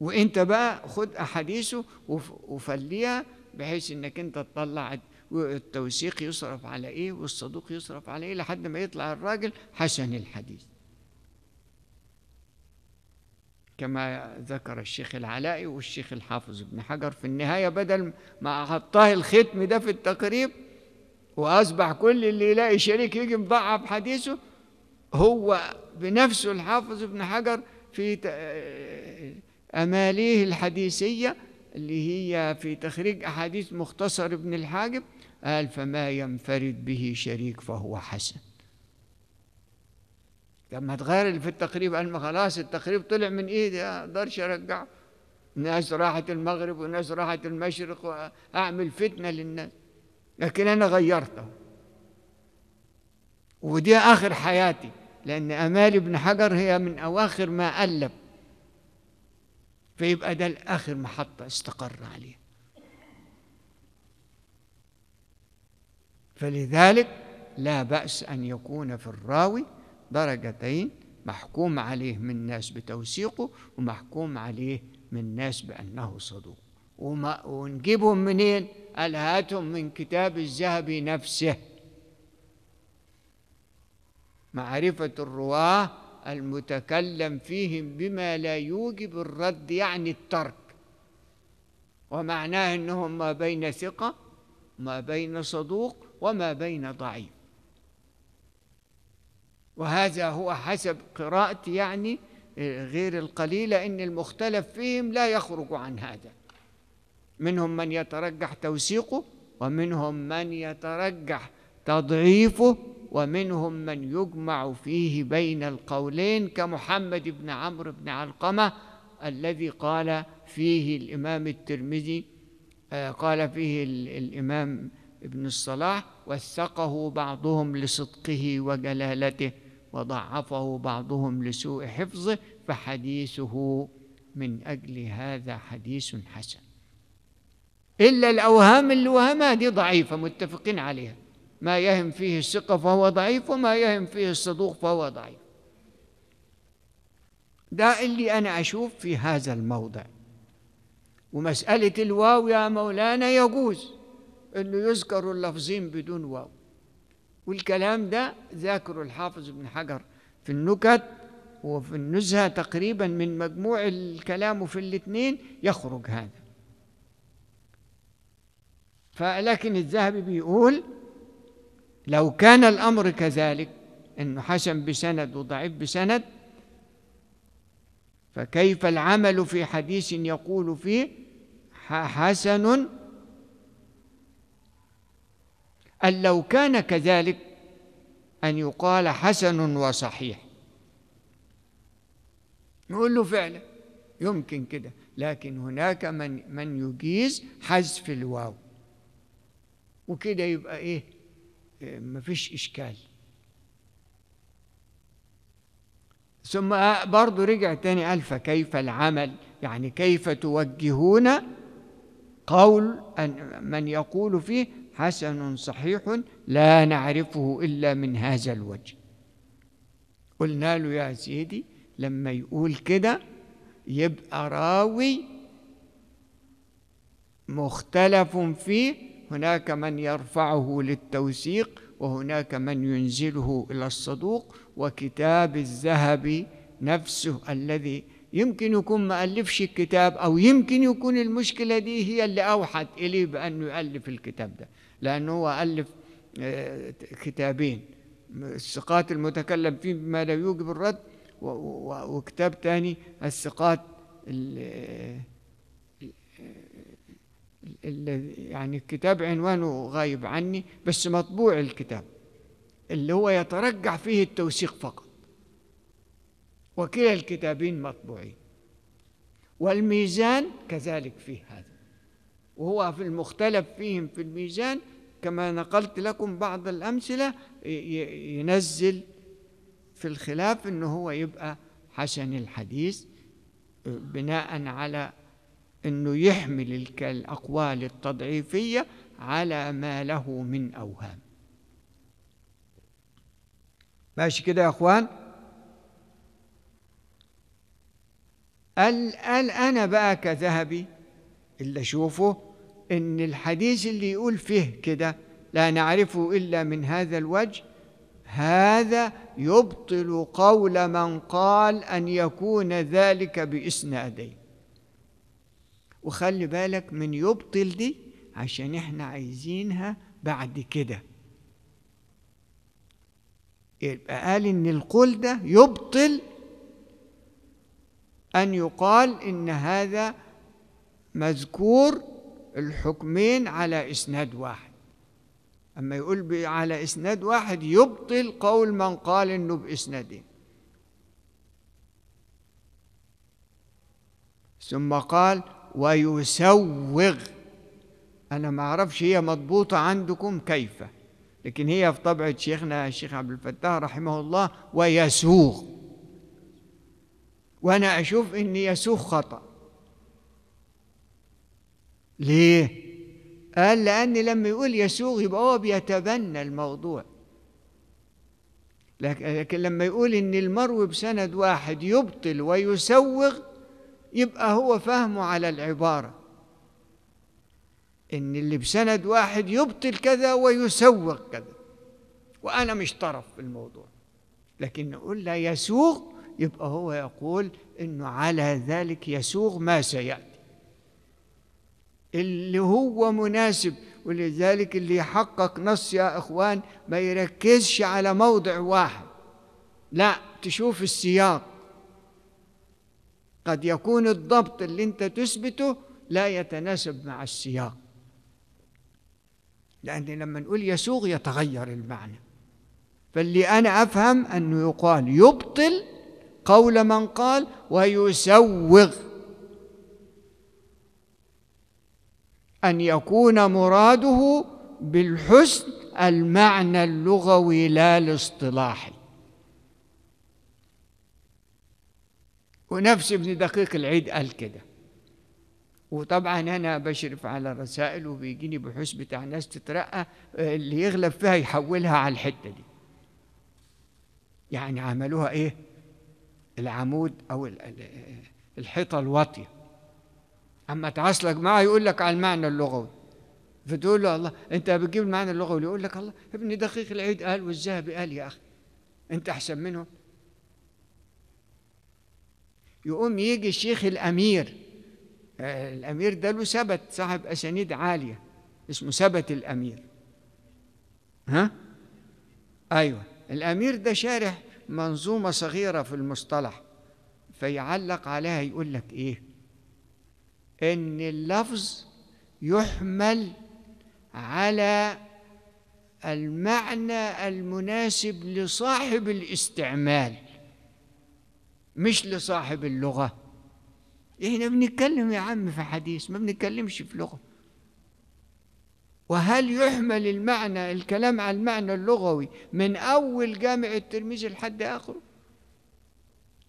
وانت بقى خد احاديثه وفليها بحيث انك انت تطلع التوثيق يصرف على ايه والصدوق يصرف على ايه لحد ما يطلع الراجل حسن الحديث كما ذكر الشيخ العلائي والشيخ الحافظ ابن حجر في النهاية بدل ما حطها الختم ده في التقريب وأصبح كل اللي يلاقي شريك يجي مضعف حديثه هو بنفسه الحافظ ابن حجر في أماليه الحديثية اللي هي في تخريج أحاديث مختصر ابن الحاجب قال فما ينفرد به شريك فهو حسن لما تغير اللي في التقريب قال ما خلاص التقريب طلع من ايدي آه، اقدرش ارجعه ناس راحت المغرب وناس راحت المشرق واعمل فتنه للناس لكن انا غيرته ودي اخر حياتي لان امال ابن حجر هي من اواخر ما الف فيبقى ده اخر محطه استقر عليها فلذلك لا باس ان يكون في الراوي درجتين محكوم عليه من الناس بتوثيقه ومحكوم عليه من الناس بأنه صدوق وما ونجيبهم منين؟ قال هاتهم من كتاب الذهبي نفسه معرفة الرواه المتكلم فيهم بما لا يوجب الرد يعني الترك ومعناه انهم ما بين ثقه ما بين صدوق وما بين ضعيف وهذا هو حسب قراءتي يعني آه، غير القليلة إن المختلف فيهم لا يخرج عن هذا منهم من يترجح توثيقه ومنهم من يترجح تضعيفه ومنهم من يجمع فيه بين القولين كمحمد بن عمرو بن علقمة الذي قال فيه الإمام الترمذي آه، قال فيه الإمام ابن الصلاح وثقه بعضهم لصدقه وجلالته وضعفه بعضهم لسوء حفظه فحديثه من أجل هذا حديث حسن إلا الأوهام اللي وهمها دي ضعيفة متفقين عليها ما يهم فيه الثقة فهو ضعيف وما يهم فيه الصدوق فهو ضعيف ده اللي أنا أشوف في هذا الموضع ومسألة الواو يا مولانا يجوز أنه يذكر اللفظين بدون واو والكلام ده ذاكره الحافظ ابن حجر في النكت وفي النزهة تقريبا من مجموع الكلام في الاثنين يخرج هذا فلكن الذهبي بيقول لو كان الأمر كذلك أنه حسن بسند وضعيف بسند فكيف العمل في حديث يقول فيه حسن أن لو كان كذلك أن يقال حسن وصحيح نقول له فعلا يمكن كده لكن هناك من من يجيز حذف الواو وكده يبقى ايه مفيش اشكال ثم برضه رجع تاني قال فكيف العمل يعني كيف توجهون قول أن من يقول فيه حسن صحيح لا نعرفه إلا من هذا الوجه قلنا له يا سيدي لما يقول كده يبقى راوي مختلف فيه هناك من يرفعه للتوثيق وهناك من ينزله إلى الصدوق وكتاب الذهب نفسه الذي يمكن يكون ما ألفش الكتاب أو يمكن يكون المشكلة دي هي اللي أوحت إليه بأنه يؤلف الكتاب ده لأنه هو ألف آه، كتابين الثقات المتكلم فيه بما لا يوجب الرد وكتاب تاني الثقات آه، يعني الكتاب عنوانه غايب عني بس مطبوع الكتاب اللي هو يترجح فيه التوثيق فقط وكلا الكتابين مطبوعين والميزان كذلك فيه هذا وهو في المختلف فيهم في الميزان كما نقلت لكم بعض الأمثلة ينزل في الخلاف أنه هو يبقى حسن الحديث بناء على أنه يحمل الأقوال التضعيفية على ما له من أوهام ماشي كده يا أخوان قال أنا بقى كذهبي اللي أشوفه ان الحديث اللي يقول فيه كده لا نعرفه الا من هذا الوجه هذا يبطل قول من قال ان يكون ذلك باسنادي وخلي بالك من يبطل دي عشان احنا عايزينها بعد كده يبقى قال ان القول ده يبطل ان يقال ان هذا مذكور الحكمين على إسناد واحد أما يقول على إسناد واحد يبطل قول من قال إنه بإسنادين ثم قال ويسوغ أنا ما أعرفش هي مضبوطة عندكم كيف لكن هي في طبعة شيخنا الشيخ عبد الفتاح رحمه الله ويسوغ وأنا أشوف إن يسوغ خطأ ليه؟ قال لأن لما يقول يسوغ يبقى هو بيتبنى الموضوع لكن لما يقول إن المروي بسند واحد يبطل ويسوغ يبقى هو فهمه على العبارة إن اللي بسند واحد يبطل كذا ويسوغ كذا وأنا مش طرف في الموضوع لكن نقول لا يسوغ يبقى هو يقول إنه على ذلك يسوغ ما سيأتي اللي هو مناسب ولذلك اللي يحقق نص يا اخوان ما يركزش على موضع واحد لا تشوف السياق قد يكون الضبط اللي انت تثبته لا يتناسب مع السياق لأن لما نقول يسوغ يتغير المعنى فاللي أنا أفهم أنه يقال يبطل قول من قال ويسوغ أن يكون مراده بالحسن المعنى اللغوي لا الاصطلاحي ونفس ابن دقيق العيد قال كده وطبعا انا بشرف على الرسائل وبيجيني بحوث بتاع ناس تترقى اللي يغلب فيها يحولها على الحته دي يعني عملوها ايه العمود او الحيطه الواطيه اما تعصلك معاه يقول لك على المعنى اللغوي فتقول له الله انت بتجيب المعنى اللغوي يقول لك الله ابن دقيق العيد قال والذهبي قال يا اخي انت احسن منهم يقوم يجي الشيخ الامير الامير ده له ثبت صاحب اسانيد عاليه اسمه ثبت الامير ها ايوه الامير ده شارح منظومه صغيره في المصطلح فيعلق عليها يقول لك ايه ان اللفظ يحمل على المعنى المناسب لصاحب الاستعمال مش لصاحب اللغة احنا بنتكلم يا عم في حديث ما بنتكلمش في لغة وهل يحمل المعنى الكلام على المعنى اللغوي من أول جامع الترمذي لحد آخره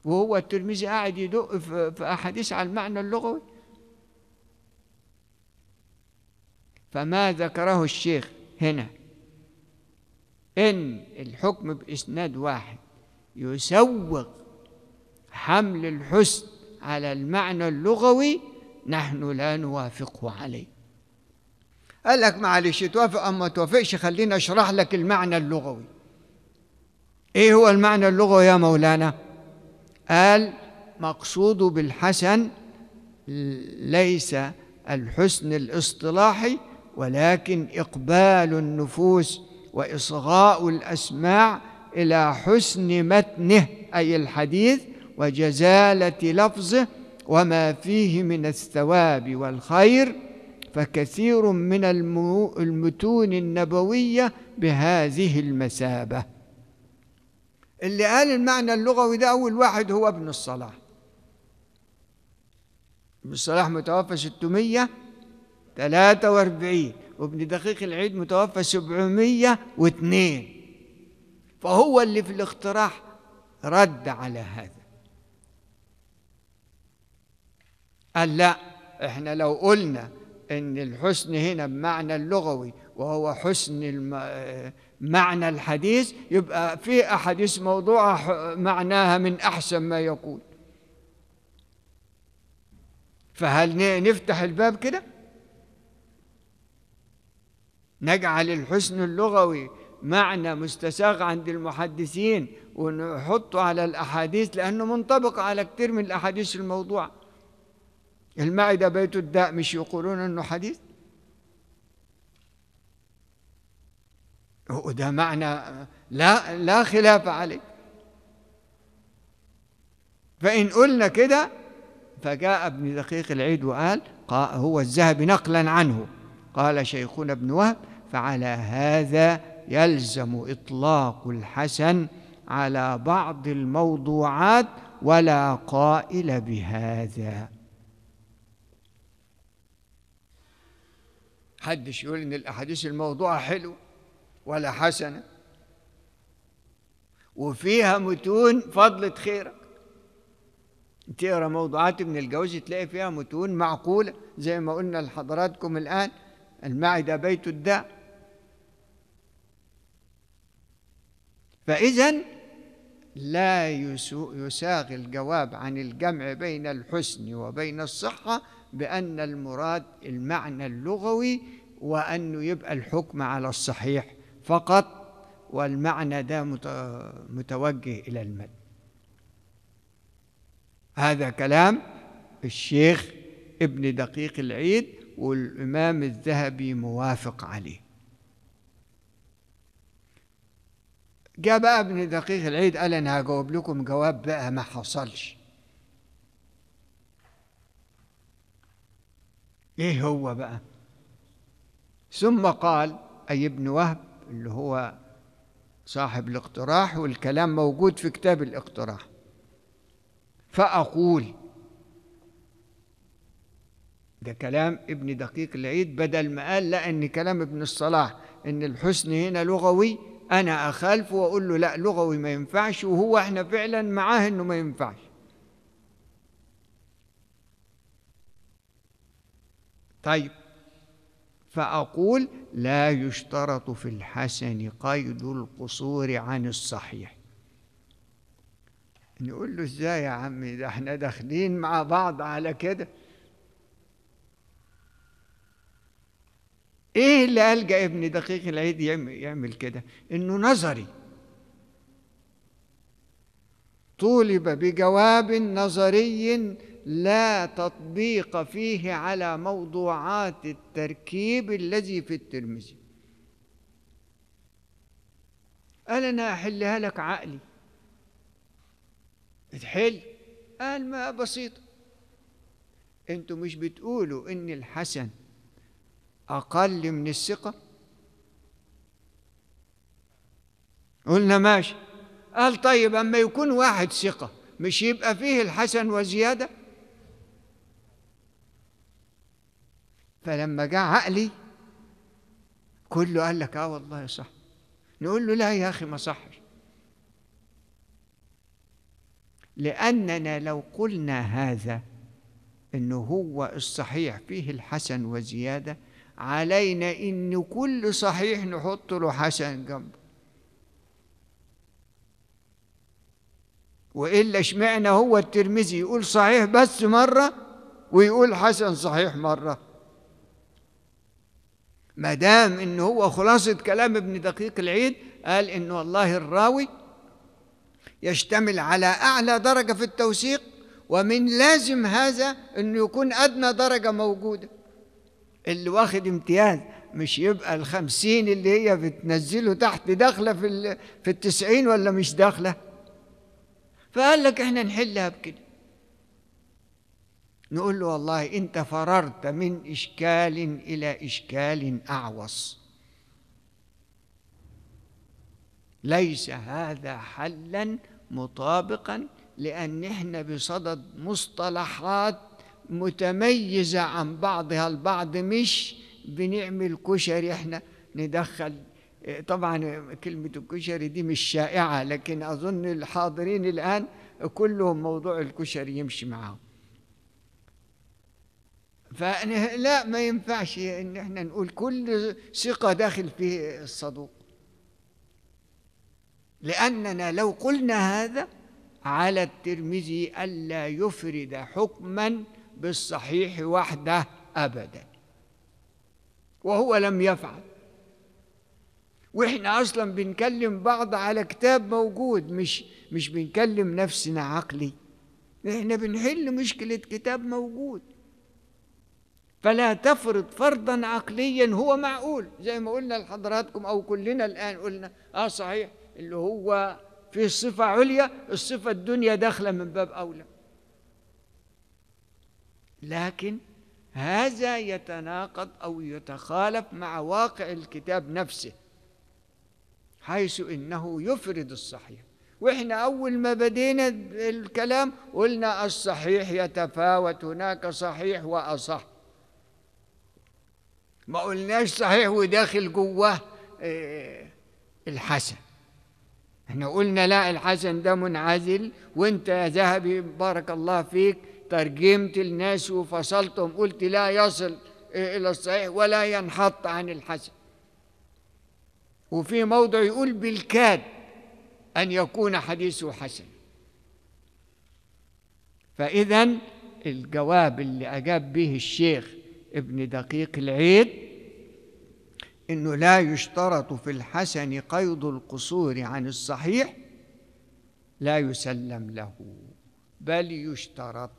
وهو الترمذي قاعد يدق في أحاديث على المعنى اللغوي فما ذكره الشيخ هنا إن الحكم بإسناد واحد يسوغ حمل الحسن على المعنى اللغوي نحن لا نوافقه عليه قال لك معلش توافق ما توافقش خلينا أشرح لك المعنى اللغوي إيه هو المعنى اللغوي يا مولانا قال مقصود بالحسن ليس الحسن الاصطلاحي ولكن إقبال النفوس وإصغاء الأسماع إلى حسن متنه أي الحديث وجزالة لفظه وما فيه من الثواب والخير فكثير من المتون النبوية بهذه المثابة اللي قال المعنى اللغوي ده أول واحد هو ابن الصلاح ابن الصلاح متوفى 600 43 وابن دقيق العيد متوفى 702 فهو اللي في الاقتراح رد على هذا قال لا احنا لو قلنا ان الحسن هنا بمعنى اللغوي وهو حسن الم... معنى الحديث يبقى في احاديث موضوعه معناها من احسن ما يقول فهل نفتح الباب كده نجعل الحسن اللغوي معنى مستساغ عند المحدثين ونحطه على الأحاديث لأنه منطبق على كثير من الأحاديث الموضوعة المعدة بيت الداء مش يقولون أنه حديث وده معنى لا لا خلاف عليه فإن قلنا كده فجاء ابن دقيق العيد وقال هو الذهبي نقلا عنه قال شيخنا ابن وهب فعلى هذا يلزم إطلاق الحسن على بعض الموضوعات ولا قائل بهذا حدش يقول ان الاحاديث الموضوعه حلوه ولا حسنه وفيها متون فضلت خيرك تقرا موضوعات ابن الجوزي تلاقي فيها متون معقوله زي ما قلنا لحضراتكم الان المعده بيت الداء فإذا لا يساغ الجواب عن الجمع بين الحسن وبين الصحة بأن المراد المعنى اللغوي وأنه يبقى الحكم على الصحيح فقط والمعنى ده متوجه إلى المد هذا كلام الشيخ ابن دقيق العيد والإمام الذهبي موافق عليه جاء بقى ابن دقيق العيد قال انا هجاوب لكم جواب بقى ما حصلش ايه هو بقى ثم قال اي ابن وهب اللي هو صاحب الاقتراح والكلام موجود في كتاب الاقتراح فاقول ده كلام ابن دقيق العيد بدل ما قال لا ان كلام ابن الصلاح ان الحسن هنا لغوي انا اخالفه واقول له لا لغوي ما ينفعش وهو احنا فعلا معاه انه ما ينفعش طيب فاقول لا يشترط في الحسن قيد القصور عن الصحيح نقول له ازاي يا عمي ده احنا داخلين مع بعض على كده ايه اللي الجا ابن دقيق العيد يعمل كده انه نظري طولب بجواب نظري لا تطبيق فيه على موضوعات التركيب الذي في الترمذي قال انا احلها لك عقلي اتحل قال ما بسيطه انتوا مش بتقولوا ان الحسن أقل من الثقة قلنا ماشي قال طيب أما يكون واحد ثقة مش يبقى فيه الحسن وزيادة فلما جاء عقلي كله قال لك اه والله صح نقول له لا يا اخي ما صحش لاننا لو قلنا هذا انه هو الصحيح فيه الحسن وزياده علينا إن كل صحيح نحط له حسن جنبه وإلا اشمعنى هو الترمذي يقول صحيح بس مرة ويقول حسن صحيح مرة ما دام إن هو خلاصة كلام ابن دقيق العيد قال إن والله الراوي يشتمل على أعلى درجة في التوثيق ومن لازم هذا أنه يكون أدنى درجة موجودة اللي واخد امتياز مش يبقى الخمسين اللي هي بتنزله تحت داخلة في, في التسعين ولا مش داخلة فقال لك احنا نحلها بكده نقول له والله انت فررت من اشكال الى اشكال اعوص ليس هذا حلا مطابقا لان احنا بصدد مصطلحات متميزة عن بعضها البعض مش بنعمل كشري احنا ندخل طبعا كلمة الكشري دي مش شائعة لكن أظن الحاضرين الآن كلهم موضوع الكشري يمشي معاهم فلا ما ينفعش ان احنا نقول كل ثقة داخل في الصدوق لأننا لو قلنا هذا على الترمذي ألا يفرد حكما بالصحيح وحده أبدا وهو لم يفعل وإحنا أصلا بنكلم بعض على كتاب موجود مش مش بنكلم نفسنا عقلي إحنا بنحل مشكلة كتاب موجود فلا تفرض فرضا عقليا هو معقول زي ما قلنا لحضراتكم أو كلنا الآن قلنا آه صحيح اللي هو في صفة عليا الصفة الدنيا داخلة من باب أولى لكن هذا يتناقض أو يتخالف مع واقع الكتاب نفسه حيث إنه يفرد الصحيح وإحنا أول ما بدينا الكلام قلنا الصحيح يتفاوت هناك صحيح وأصح ما قلناش صحيح وداخل جواه الحسن احنا قلنا لا الحسن ده منعزل وانت يا ذهبي بارك الله فيك ترجمت الناس وفصلتهم قلت لا يصل إلى الصحيح ولا ينحط عن الحسن وفي موضع يقول بالكاد أن يكون حديثه حسن فإذا الجواب اللي أجاب به الشيخ ابن دقيق العيد إنه لا يشترط في الحسن قيد القصور عن الصحيح لا يسلم له بل يشترط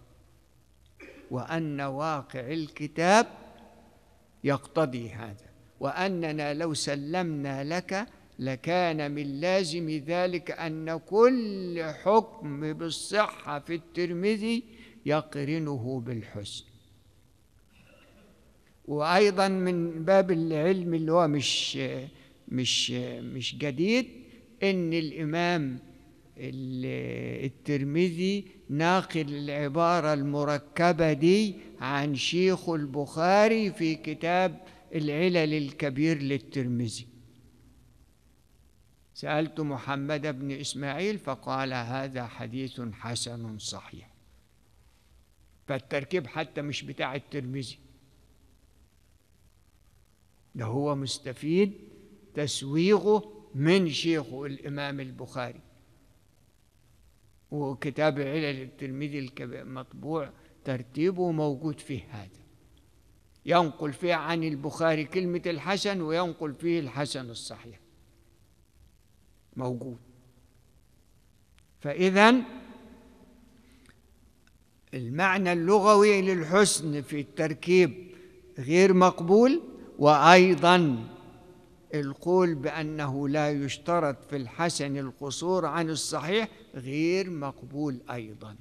وأن واقع الكتاب يقتضي هذا وأننا لو سلمنا لك لكان من لازم ذلك أن كل حكم بالصحة في الترمذي يقرنه بالحسن وأيضا من باب العلم اللي هو مش مش مش جديد إن الإمام الترمذي ناقل العبارة المركبة دي عن شيخ البخاري في كتاب العلل الكبير للترمذي سألت محمد بن إسماعيل فقال هذا حديث حسن صحيح فالتركيب حتى مش بتاع الترمذي ده هو مستفيد تسويغه من شيخه الإمام البخاري وكتاب علل الترمذي المطبوع ترتيبه موجود فيه هذا ينقل فيه عن البخاري كلمة الحسن وينقل فيه الحسن الصحيح موجود فإذا المعنى اللغوي للحسن في التركيب غير مقبول وأيضا القول بأنه لا يشترط في الحسن القصور عن الصحيح غير مقبول أيضا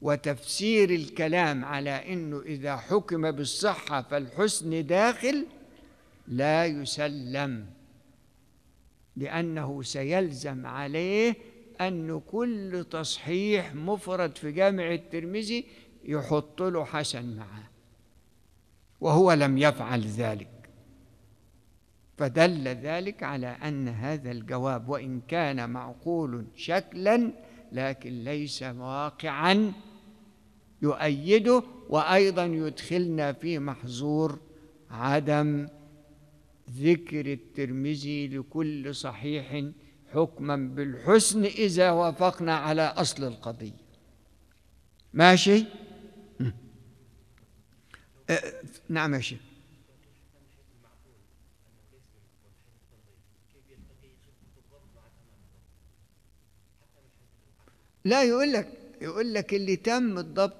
وتفسير الكلام على أنه إذا حكم بالصحة فالحسن داخل لا يسلم لأنه سيلزم عليه أن كل تصحيح مفرد في جامع الترمذي يحط له حسن معه وهو لم يفعل ذلك فدل ذلك على أن هذا الجواب وإن كان معقول شكلا لكن ليس واقعا يؤيده وأيضا يدخلنا في محظور عدم ذكر الترمذي لكل صحيح حكما بالحسن إذا وافقنا على أصل القضية ماشي؟ أه، نعم يا شيخ لا يقول لك يقول لك اللي تم الضبط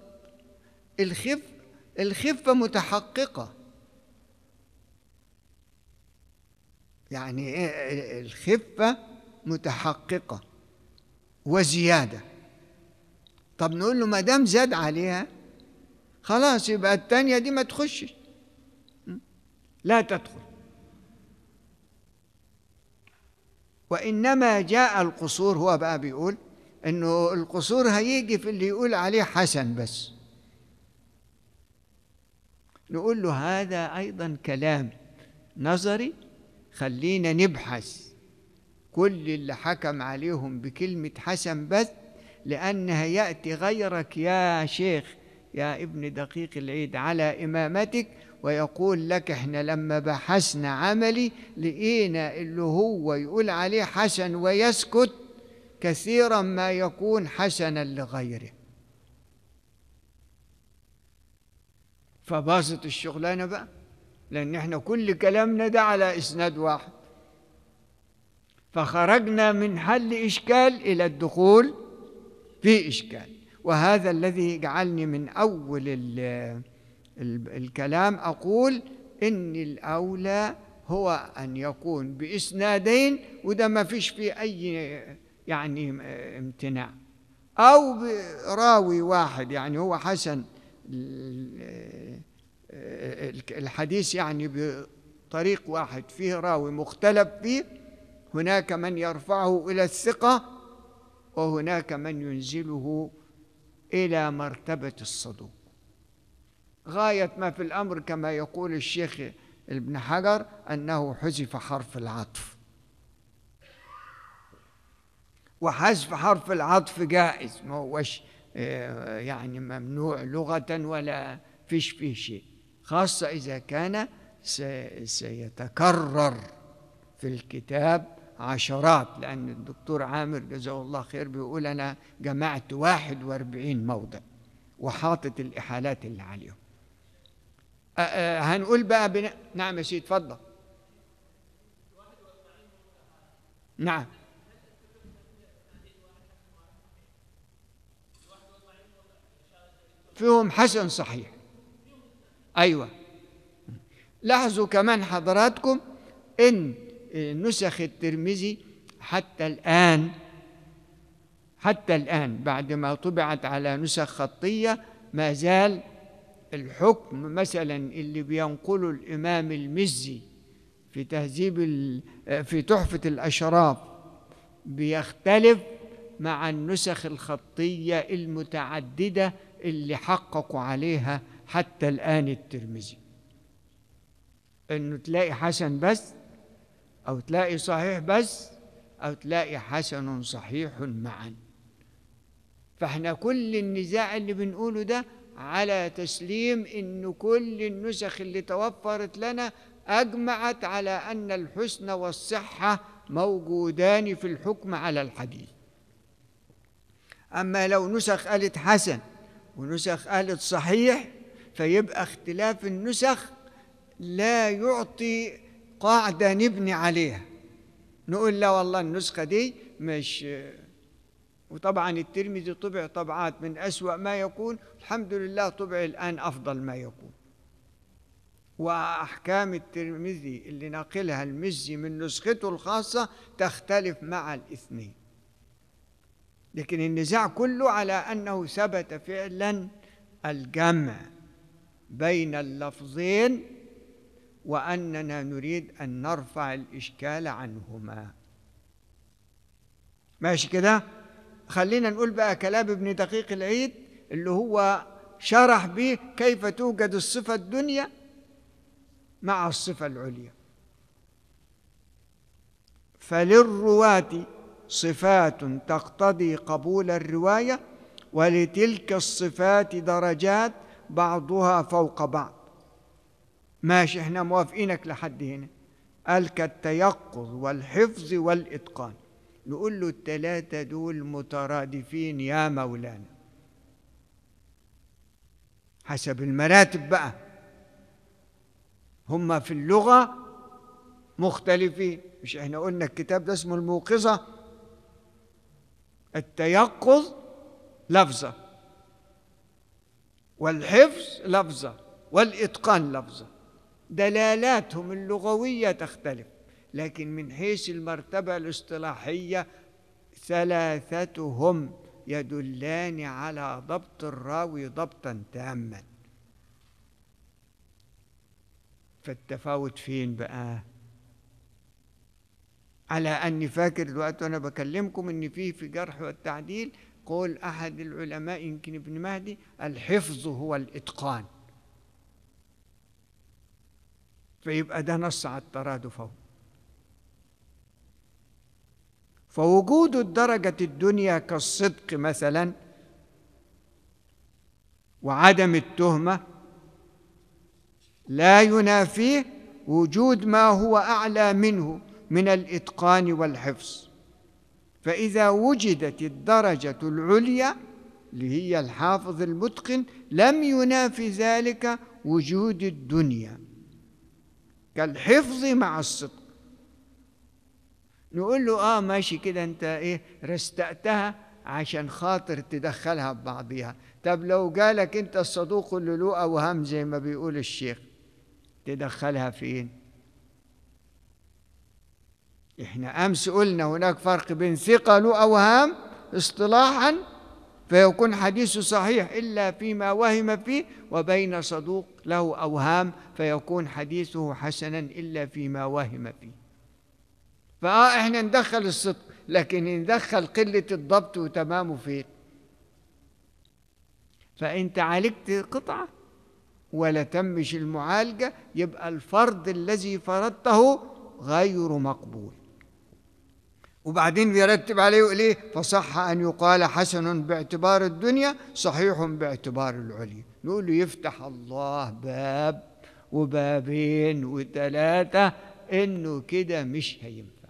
الخف الخفة متحققة يعني إيه، الخفة متحققة وزيادة طب نقول له ما دام زاد عليها خلاص يبقى الثانية دي ما تخشش لا تدخل وإنما جاء القصور هو بقى بيقول انه القصور هيجي في اللي يقول عليه حسن بس نقول له هذا ايضا كلام نظري خلينا نبحث كل اللي حكم عليهم بكلمه حسن بس لانها ياتي غيرك يا شيخ يا ابن دقيق العيد على امامتك ويقول لك احنا لما بحثنا عملي لقينا اللي هو يقول عليه حسن ويسكت كثيرا ما يكون حسنا لغيره فباسط الشغلانة بقى لأن احنا كل كلامنا ده على إسناد واحد فخرجنا من حل إشكال إلى الدخول في إشكال وهذا الذي جعلني من أول الكلام أقول إن الأولى هو أن يكون بإسنادين وده ما فيش فيه أي يعني امتناع أو راوي واحد يعني هو حسن الحديث يعني بطريق واحد فيه راوي مختلف فيه هناك من يرفعه إلى الثقة وهناك من ينزله إلى مرتبة الصدوق غاية ما في الأمر كما يقول الشيخ ابن حجر أنه حذف حرف العطف وحذف حرف العطف جائز ما هوش آه، يعني ممنوع لغة ولا فيش فيه شيء خاصة إذا كان سيتكرر في الكتاب عشرات لأن الدكتور عامر جزاه الله خير بيقول أنا جمعت 41 موضع وحاطط الإحالات اللي عليهم آه، آه، هنقول بقى بنا... نعم يا سيدي اتفضل نعم فيهم حسن صحيح أيوة لاحظوا كمان حضراتكم إن نسخ الترمذي حتى الآن حتى الآن بعد ما طبعت على نسخ خطية ما زال الحكم مثلا اللي بينقله الإمام المزي في تهذيب في تحفة الأشراف بيختلف مع النسخ الخطية المتعددة اللي حققوا عليها حتى الآن الترمذي إنه تلاقي حسن بس أو تلاقي صحيح بس أو تلاقي حسن صحيح معا فإحنا كل النزاع اللي بنقوله ده على تسليم إن كل النسخ اللي توفرت لنا أجمعت على أن الحسن والصحة موجودان في الحكم على الحديث أما لو نسخ قالت حسن ونسخ أهل الصحيح فيبقى اختلاف النسخ لا يعطي قاعدة نبني عليها نقول لا والله النسخة دي مش وطبعا الترمذي طبع طبعات من أسوأ ما يكون الحمد لله طبع الآن أفضل ما يكون وأحكام الترمذي اللي ناقلها المزي من نسخته الخاصة تختلف مع الاثنين لكن النزاع كله على أنه ثبت فعلا الجمع بين اللفظين وأننا نريد أن نرفع الإشكال عنهما ماشي كده خلينا نقول بقى كلام ابن دقيق العيد اللي هو شرح به كيف توجد الصفة الدنيا مع الصفة العليا فللرواة صفات تقتضي قبول الروايه ولتلك الصفات درجات بعضها فوق بعض ماشي احنا موافقينك لحد هنا قال كالتيقظ والحفظ والاتقان نقول له التلاتة دول مترادفين يا مولانا حسب المراتب بقى هما في اللغة مختلفين مش احنا قلنا الكتاب ده اسمه الموقظة التيقظ لفظة والحفظ لفظة والإتقان لفظة دلالاتهم اللغوية تختلف لكن من حيث المرتبة الاصطلاحية ثلاثتهم يدلان على ضبط الراوي ضبطا تاما فالتفاوت فين بقى على أني فاكر دلوقتي وأنا بكلمكم إن في في جرح والتعديل قول أحد العلماء يمكن ابن مهدي الحفظ هو الإتقان فيبقى ده نص على الترادف اهو فوجود الدرجة الدنيا كالصدق مثلا وعدم التهمة لا ينافيه وجود ما هو أعلى منه من الإتقان والحفظ فإذا وجدت الدرجة العليا اللي هي الحافظ المتقن لم ينافي ذلك وجود الدنيا كالحفظ مع الصدق نقول له اه ماشي كده انت ايه رستقتها عشان خاطر تدخلها ببعضها طب لو قالك انت الصدوق اللي له أوهام زي ما بيقول الشيخ تدخلها فين احنا امس قلنا هناك فرق بين ثقل واوهام اصطلاحا فيكون حديثه صحيح الا فيما وهم فيه وبين صدوق له اوهام فيكون حديثه حسنا الا فيما وهم فيه فاه احنا ندخل الصدق لكن ندخل قله الضبط وتمامه فين فانت عالجت قطعه ولا تمش المعالجه يبقى الفرض الذي فرضته غير مقبول وبعدين بيرتب عليه ويقول ايه فصح ان يقال حسن باعتبار الدنيا صحيح باعتبار العليا نقول له يفتح الله باب وبابين وثلاثه انه كده مش هينفع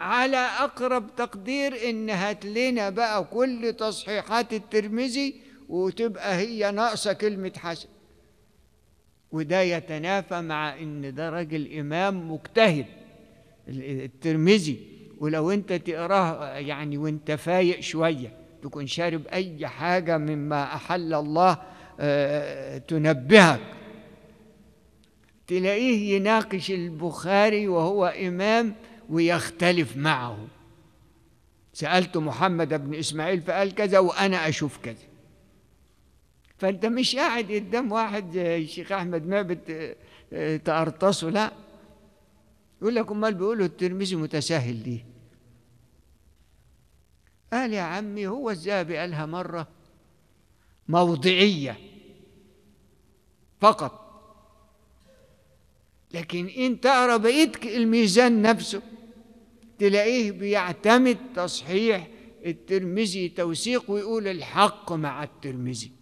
على اقرب تقدير ان هات لنا بقى كل تصحيحات الترمذي وتبقى هي ناقصه كلمه حسن وده يتنافى مع ان ده راجل امام مجتهد الترمذي ولو انت تقراه يعني وانت فايق شويه تكون شارب اي حاجه مما احل الله آه، تنبهك تلاقيه يناقش البخاري وهو امام ويختلف معه سالت محمد بن اسماعيل فقال كذا وانا اشوف كذا فانت مش قاعد قدام واحد الشيخ احمد ما آه، تقرطصه لا يقول لك امال بيقولوا الترمذي متساهل ليه قال يا عمي هو الذهبي قالها مره موضعيه فقط لكن ان تقرا بقيتك الميزان نفسه تلاقيه بيعتمد تصحيح الترمذي توثيق ويقول الحق مع الترمذي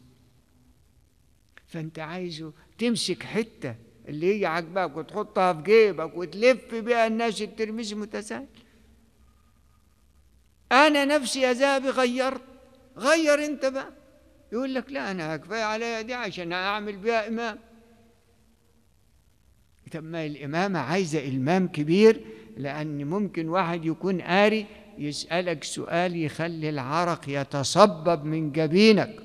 فانت عايزه تمسك حته اللي هي عاجباك وتحطها في جيبك وتلف بيها الناس الترمذي متساهل انا نفسي يا ذهبي غيرت غير انت بقى يقول لك لا انا كفايه عليا دي عشان اعمل بيها امام طب ما الامامه عايزه المام كبير لان ممكن واحد يكون قاري يسالك سؤال يخلي العرق يتصبب من جبينك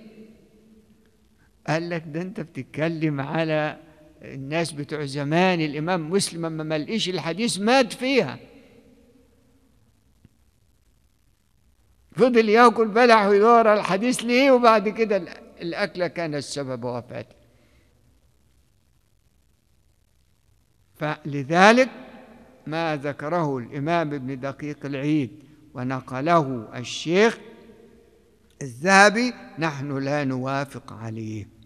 قال لك ده انت بتتكلم على الناس بتوع زمان الإمام مسلم ما ملقيش الحديث مات فيها فضل ياكل بلح ويدور الحديث ليه وبعد كده الأكلة كانت سبب وفاته فلذلك ما ذكره الإمام ابن دقيق العيد ونقله الشيخ الذهبي نحن لا نوافق عليه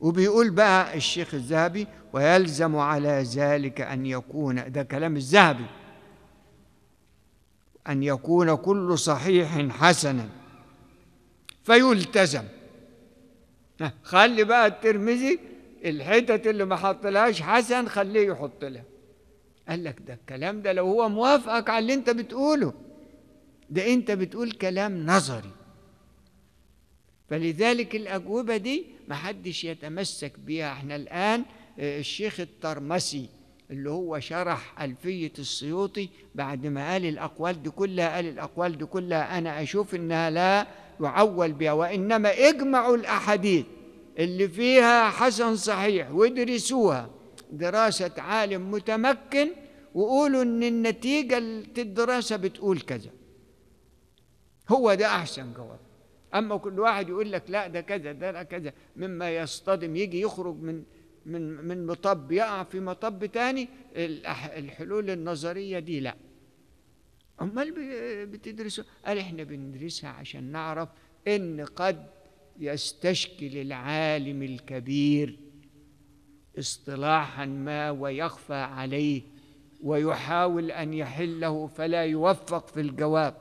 وبيقول بقى الشيخ الذهبي ويلزم على ذلك أن يكون ده كلام الذهبي أن يكون كل صحيح حسنا فيلتزم خلي بقى الترمذي الحتت اللي ما حطلهاش حسن خليه يحط لها قال لك ده الكلام ده لو هو موافقك على اللي انت بتقوله ده انت بتقول كلام نظري فلذلك الأجوبة دي محدش يتمسك بيها احنا الآن آه، الشيخ الترمسي اللي هو شرح ألفية السيوطي بعد ما قال الأقوال دي كلها قال الأقوال دي كلها أنا أشوف إنها لا يعول بها وإنما اجمعوا الأحاديث اللي فيها حسن صحيح وادرسوها دراسة عالم متمكن وقولوا إن النتيجة الدراسة بتقول كذا هو ده أحسن جواب اما كل واحد يقول لك لا ده كذا ده لا كذا مما يصطدم يجي يخرج من من من مطب يقع في مطب تاني الحلول النظريه دي لا امال بتدرسوا قال احنا بندرسها عشان نعرف ان قد يستشكل العالم الكبير اصطلاحا ما ويخفى عليه ويحاول ان يحله فلا يوفق في الجواب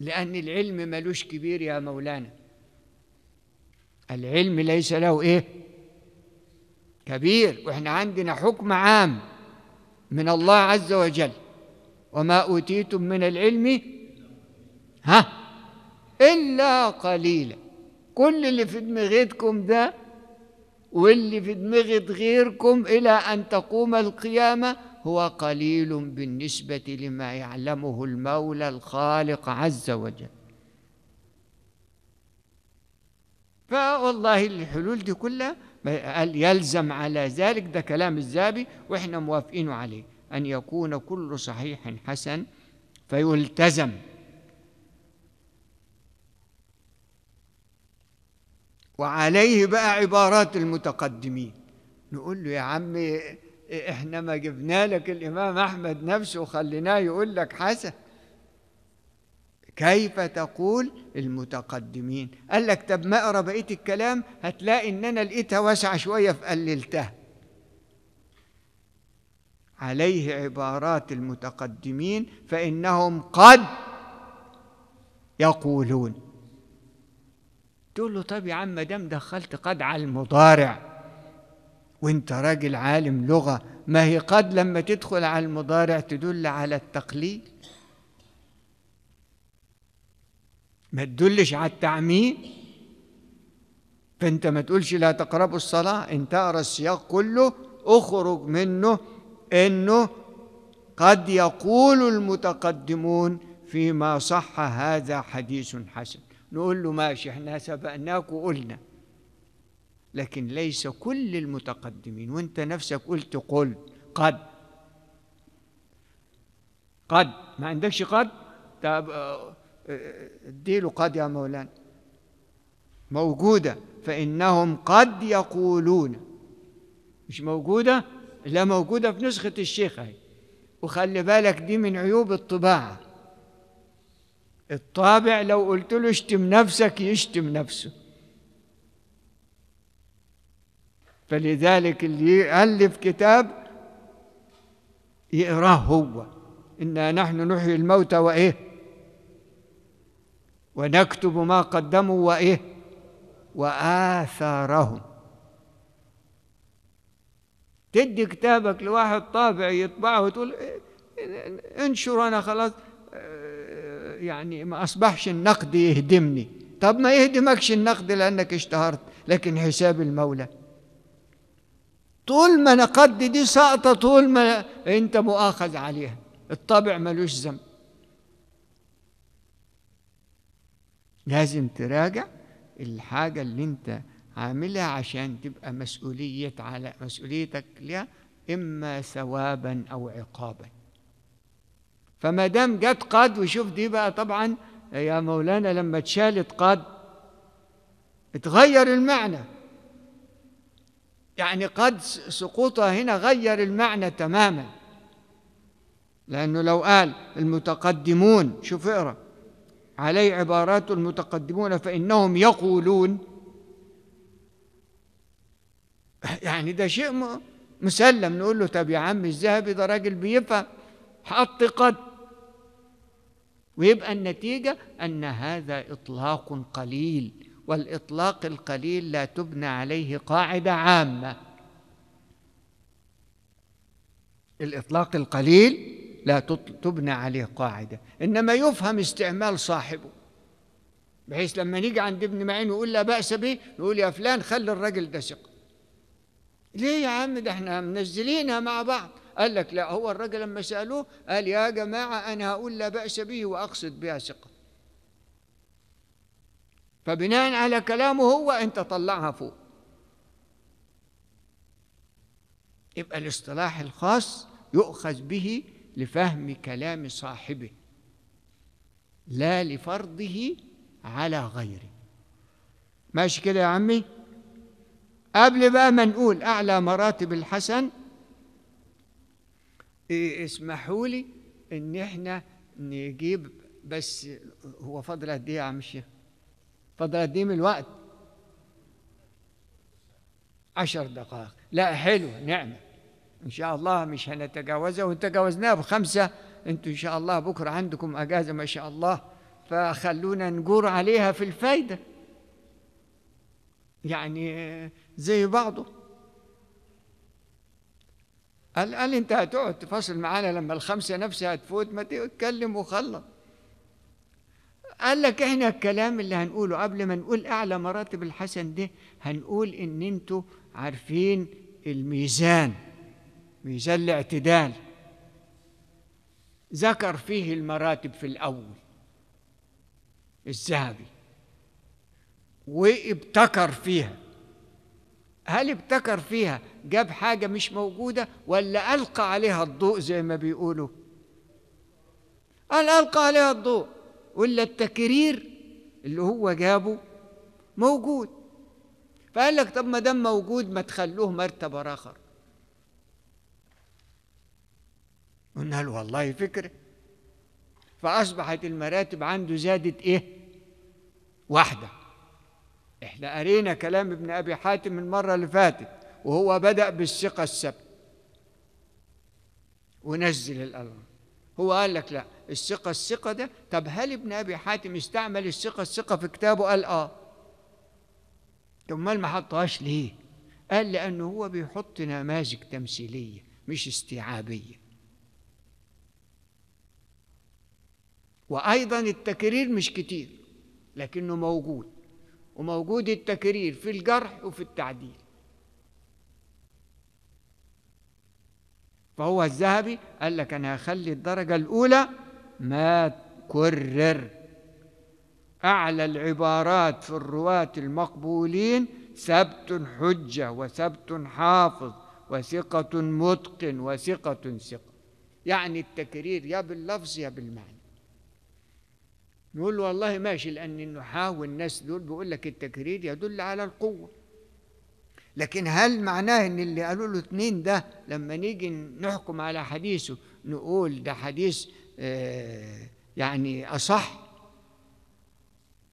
لأن العلم ملوش كبير يا مولانا العلم ليس له إيه كبير وإحنا عندنا حكم عام من الله عز وجل وما أوتيتم من العلم ها إلا قليلا كل اللي في دماغيتكم ده واللي في دماغ غيركم إلى أن تقوم القيامة هو قليل بالنسبة لما يعلمه المولى الخالق عز وجل فوالله الحلول دي كلها يلزم على ذلك ده كلام الزابي وإحنا موافقين عليه أن يكون كل صحيح حسن فيلتزم وعليه بقى عبارات المتقدمين نقول له يا عمي احنا ما جبنا لك الامام احمد نفسه خليناه يقول لك حسن كيف تقول المتقدمين قال لك طب ما اقرا بقيه الكلام هتلاقي ان انا لقيتها واسعه شويه فقللتها عليه عبارات المتقدمين فانهم قد يقولون تقول له طب يا عم دام دخلت قد على المضارع وانت راجل عالم لغة ما هي قد لما تدخل على المضارع تدل على التقليل ما تدلش على التعميم فانت ما تقولش لا تقربوا الصلاة انت اقرا السياق كله اخرج منه انه قد يقول المتقدمون فيما صح هذا حديث حسن نقول له ماشي احنا سبقناك وقلنا لكن ليس كل المتقدمين وانت نفسك قلت قل قد قد ما عندكش قد طب آه، آه، اديله قد يا مولانا موجودة فإنهم قد يقولون مش موجودة لا موجودة في نسخة الشيخ هاي وخلي بالك دي من عيوب الطباعة الطابع لو قلت له اشتم نفسك يشتم نفسه فلذلك اللي يألف كتاب يقراه هو إنا نحن نحيي الموتى وإيه ونكتب ما قدموا وإيه وآثارهم تدي كتابك لواحد طابع يطبعه وتقول انشر أنا خلاص يعني ما أصبحش النقد يهدمني طب ما يهدمكش النقد لأنك اشتهرت لكن حساب المولى طول ما نقد دي ساقطة طول ما أنت مؤاخذ عليها الطبع ملوش ذنب لازم تراجع الحاجة اللي أنت عاملها عشان تبقى مسؤولية على مسؤوليتك لها إما ثوابا أو عقابا فما دام جت قد وشوف دي بقى طبعا يا مولانا لما اتشالت قد اتغير المعنى يعني قد سقوطها هنا غير المعنى تماما لأنه لو قال المتقدمون شوف اقرأ عليه عبارات المتقدمون فإنهم يقولون يعني ده شيء مسلم نقول له طب يا عم الذهبي ده راجل بيفهم حط قد ويبقى النتيجة أن هذا إطلاق قليل والاطلاق القليل لا تبنى عليه قاعده عامه الاطلاق القليل لا تبنى عليه قاعده انما يفهم استعمال صاحبه بحيث لما نيجي عند ابن معين ويقول لا باس به نقول يا فلان خلي الراجل ده ثقه ليه يا عم ده احنا منزلينها مع بعض قال لك لا هو الراجل لما سالوه قال يا جماعه انا هقول لا باس به واقصد بها ثقه فبناء على كلامه هو أنت طلعها فوق يبقى الاصطلاح الخاص يؤخذ به لفهم كلام صاحبه لا لفرضه على غيره ماشي كده يا عمي قبل بقى ما نقول أعلى مراتب الحسن إيه اسمحوا لي إن إحنا نجيب بس هو فاضل قد إيه يا عم الشيخ؟ فضل قد إيه من الوقت عشر دقائق لا حلو نعمة إن شاء الله مش هنتجاوزها وتجاوزناها بخمسة أنتوا إن شاء الله بكرة عندكم أجازة ما شاء الله فخلونا نجور عليها في الفايدة يعني زي بعضه قال قال أنت هتقعد تفاصل معانا لما الخمسة نفسها تفوت ما تتكلم وخلص قال لك احنا الكلام اللي هنقوله قبل ما نقول اعلى مراتب الحسن ده هنقول ان انتوا عارفين الميزان ميزان الاعتدال ذكر فيه المراتب في الاول الذهبي وابتكر فيها هل ابتكر فيها جاب حاجة مش موجودة ولا ألقى عليها الضوء زي ما بيقولوا قال ألقى عليها الضوء ولا التكرير اللي هو جابه موجود فقال لك طب ما دام موجود ما تخلوه مرتبه اخر قلنا له والله فكره فاصبحت المراتب عنده زادت ايه واحده احنا قرينا كلام ابن ابي حاتم المره اللي فاتت وهو بدا بالثقه السبت ونزل الالم هو قال لك لا الثقة الثقة ده طب هل ابن أبي حاتم استعمل الثقة الثقة في كتابه قال آه طب ما ما حطهاش ليه قال لأنه هو بيحط نماذج تمثيلية مش استيعابية وأيضا التكرير مش كتير لكنه موجود وموجود التكرير في الجرح وفي التعديل فهو الذهبي قال لك أنا هخلي الدرجة الأولى ما كرر أعلى العبارات في الرواة المقبولين سبت حجة وسبت حافظ وثقة متقن وثقة ثقة يعني التكرير يا باللفظ يا بالمعنى نقول والله ماشي لأن النحاة والناس دول بيقول لك التكرير يدل على القوة لكن هل معناه ان اللي قالوا له اتنين ده لما نيجي نحكم على حديثه نقول ده حديث آه، يعني أصح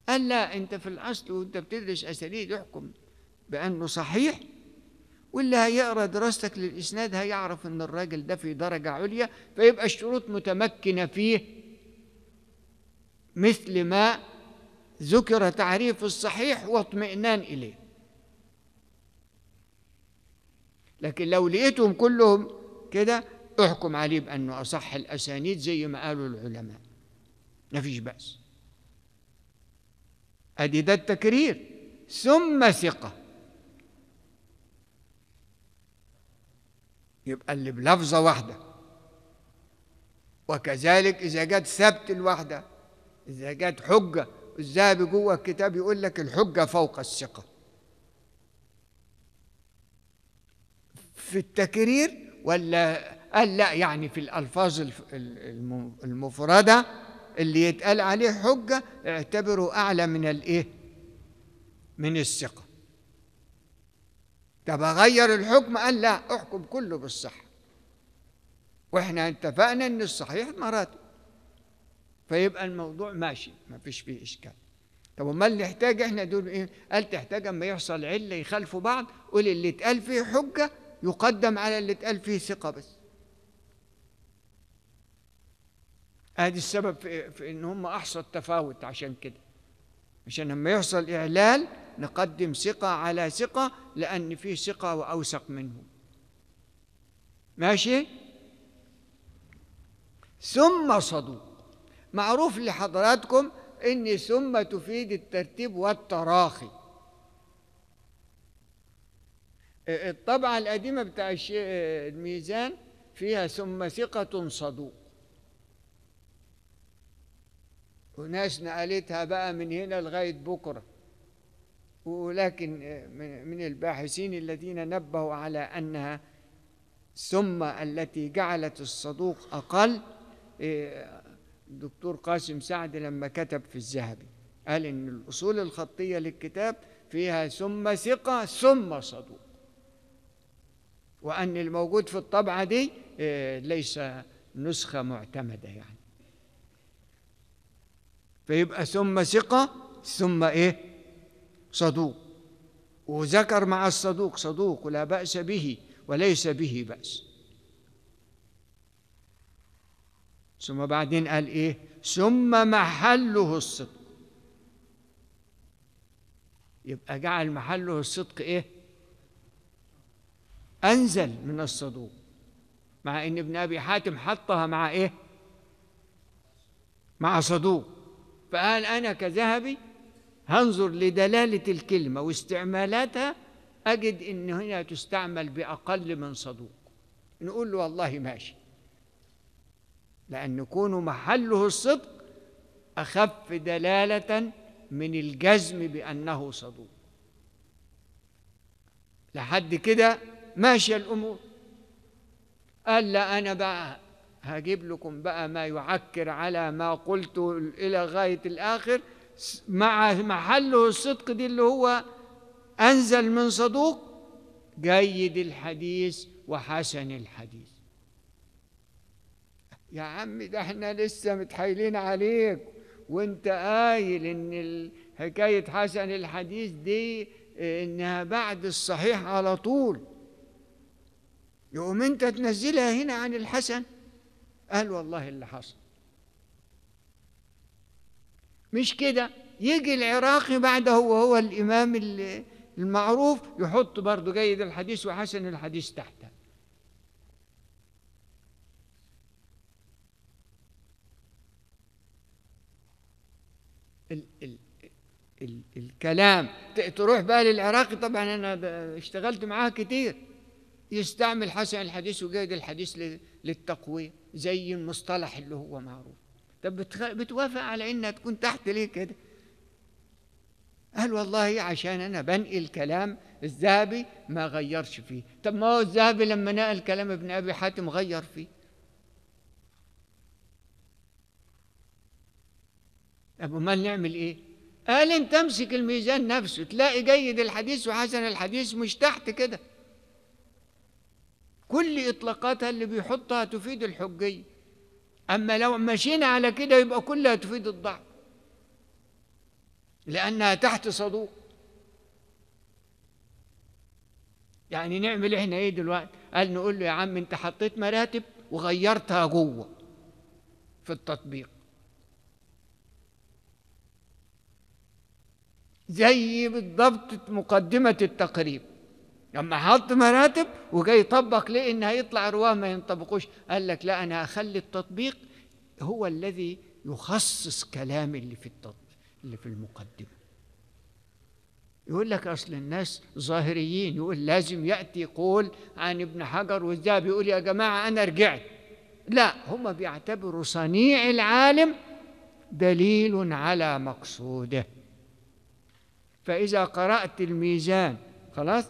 قال لا أنت في الأصل وأنت بتدرس أسانيد احكم بأنه صحيح واللي هيقرا دراستك للإسناد هيعرف أن الراجل ده في درجة عليا فيبقى الشروط متمكنة فيه مثل ما ذكر تعريف الصحيح واطمئنان إليه لكن لو لقيتهم كلهم كده احكم عليه بأنه أصح الأسانيد زي ما قالوا العلماء ما فيش بأس أدي ده التكرير ثم ثقة يبقى اللي بلفظة واحدة وكذلك إذا جت ثبت الواحدة إذا جت حجة الذهبي جوه الكتاب يقول لك الحجة فوق الثقة في التكرير ولا قال لا يعني في الألفاظ المفردة اللي يتقال عليه حجة اعتبره أعلى من الإيه؟ من الثقة طب أغير الحكم قال لا أحكم كله بالصحة وإحنا اتفقنا إن الصحيح مراتب فيبقى الموضوع ماشي ما فيش فيه إشكال طب امال نحتاج احنا دول ايه؟ قال تحتاج اما يحصل عله يخالفوا بعض قول اللي اتقال فيه حجه يقدم على اللي اتقال فيه ثقه بس ادي السبب في, في ان هم احصوا التفاوت عشان كده عشان لما يحصل اعلال نقدم ثقه على ثقه لان في ثقه واوثق منهم ماشي ثم صدوق معروف لحضراتكم ان ثم تفيد الترتيب والتراخي الطبعه القديمه بتاع الميزان فيها ثم ثقه صدوق وناس نقلتها بقى من هنا لغاية بكرة ولكن من الباحثين الذين نبهوا على أنها ثم التي جعلت الصدوق أقل إيه، الدكتور قاسم سعد لما كتب في الذهبي قال إن الأصول الخطية للكتاب فيها ثم ثقة ثم صدوق وأن الموجود في الطبعة دي إيه، ليس نسخة معتمدة يعني فيبقى ثم ثقة ثم إيه صدوق وذكر مع الصدوق صدوق لا بأس به وليس به بأس ثم بعدين قال إيه ثم محله الصدق يبقى جعل محله الصدق إيه أنزل من الصدوق مع إن ابن أبي حاتم حطها مع إيه مع صدوق فقال أنا كذهبي هنظر لدلالة الكلمة واستعمالاتها أجد إن هنا تستعمل بأقل من صدوق نقول له والله ماشي لأن يكون محله الصدق أخف دلالة من الجزم بأنه صدوق لحد كده ماشية الأمور قال لا أنا بقى هجيب لكم بقى ما يعكر على ما قلته إلى غاية الآخر مع محله الصدق دي اللي هو أنزل من صدوق جيد الحديث وحسن الحديث يا عم ده احنا لسه متحايلين عليك وانت قايل ان حكاية حسن الحديث دي انها بعد الصحيح على طول يقوم انت تنزلها هنا عن الحسن قال والله اللي حصل مش كده يجي العراقي بعده هو هو الإمام المعروف يحط برضه جيد الحديث وحسن الحديث تحته ال ال ال الكلام تروح بقى للعراقي طبعا انا اشتغلت معاه كتير يستعمل حسن الحديث وجيد الحديث للتقوية زي المصطلح اللي هو معروف طب بتوافق على انها تكون تحت ليه كده قال والله عشان انا بنقل كلام الذهبي ما غيرش فيه طب ما هو الذهبي لما نقل كلام ابن ابي حاتم غير فيه طب امال نعمل ايه قال انت امسك الميزان نفسه تلاقي جيد الحديث وحسن الحديث مش تحت كده كل إطلاقاتها اللي بيحطها تفيد الحجية أما لو مشينا على كده يبقى كلها تفيد الضعف لأنها تحت صدوق يعني نعمل احنا ايه دلوقتي قال نقول له يا عم انت حطيت مراتب وغيرتها جوه في التطبيق زي بالضبط مقدمة التقريب لما حط مراتب وجاي يطبق ليه ان هيطلع رواه ما ينطبقوش قال لك لا انا هخلي التطبيق هو الذي يخصص كلام اللي في التطبيق اللي في المقدمه يقول لك اصل الناس ظاهريين يقول لازم ياتي قول عن ابن حجر والذهبي يقول يا جماعه انا رجعت لا هم بيعتبروا صنيع العالم دليل على مقصوده فاذا قرات الميزان خلاص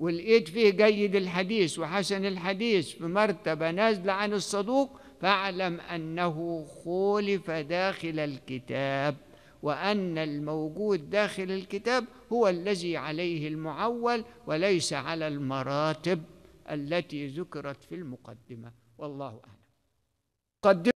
ولقيت فيه جيد الحديث وحسن الحديث في مرتبة نازلة عن الصدوق فاعلم أنه خولف داخل الكتاب وأن الموجود داخل الكتاب هو الذي عليه المعول وليس على المراتب التي ذكرت في المقدمة والله أعلم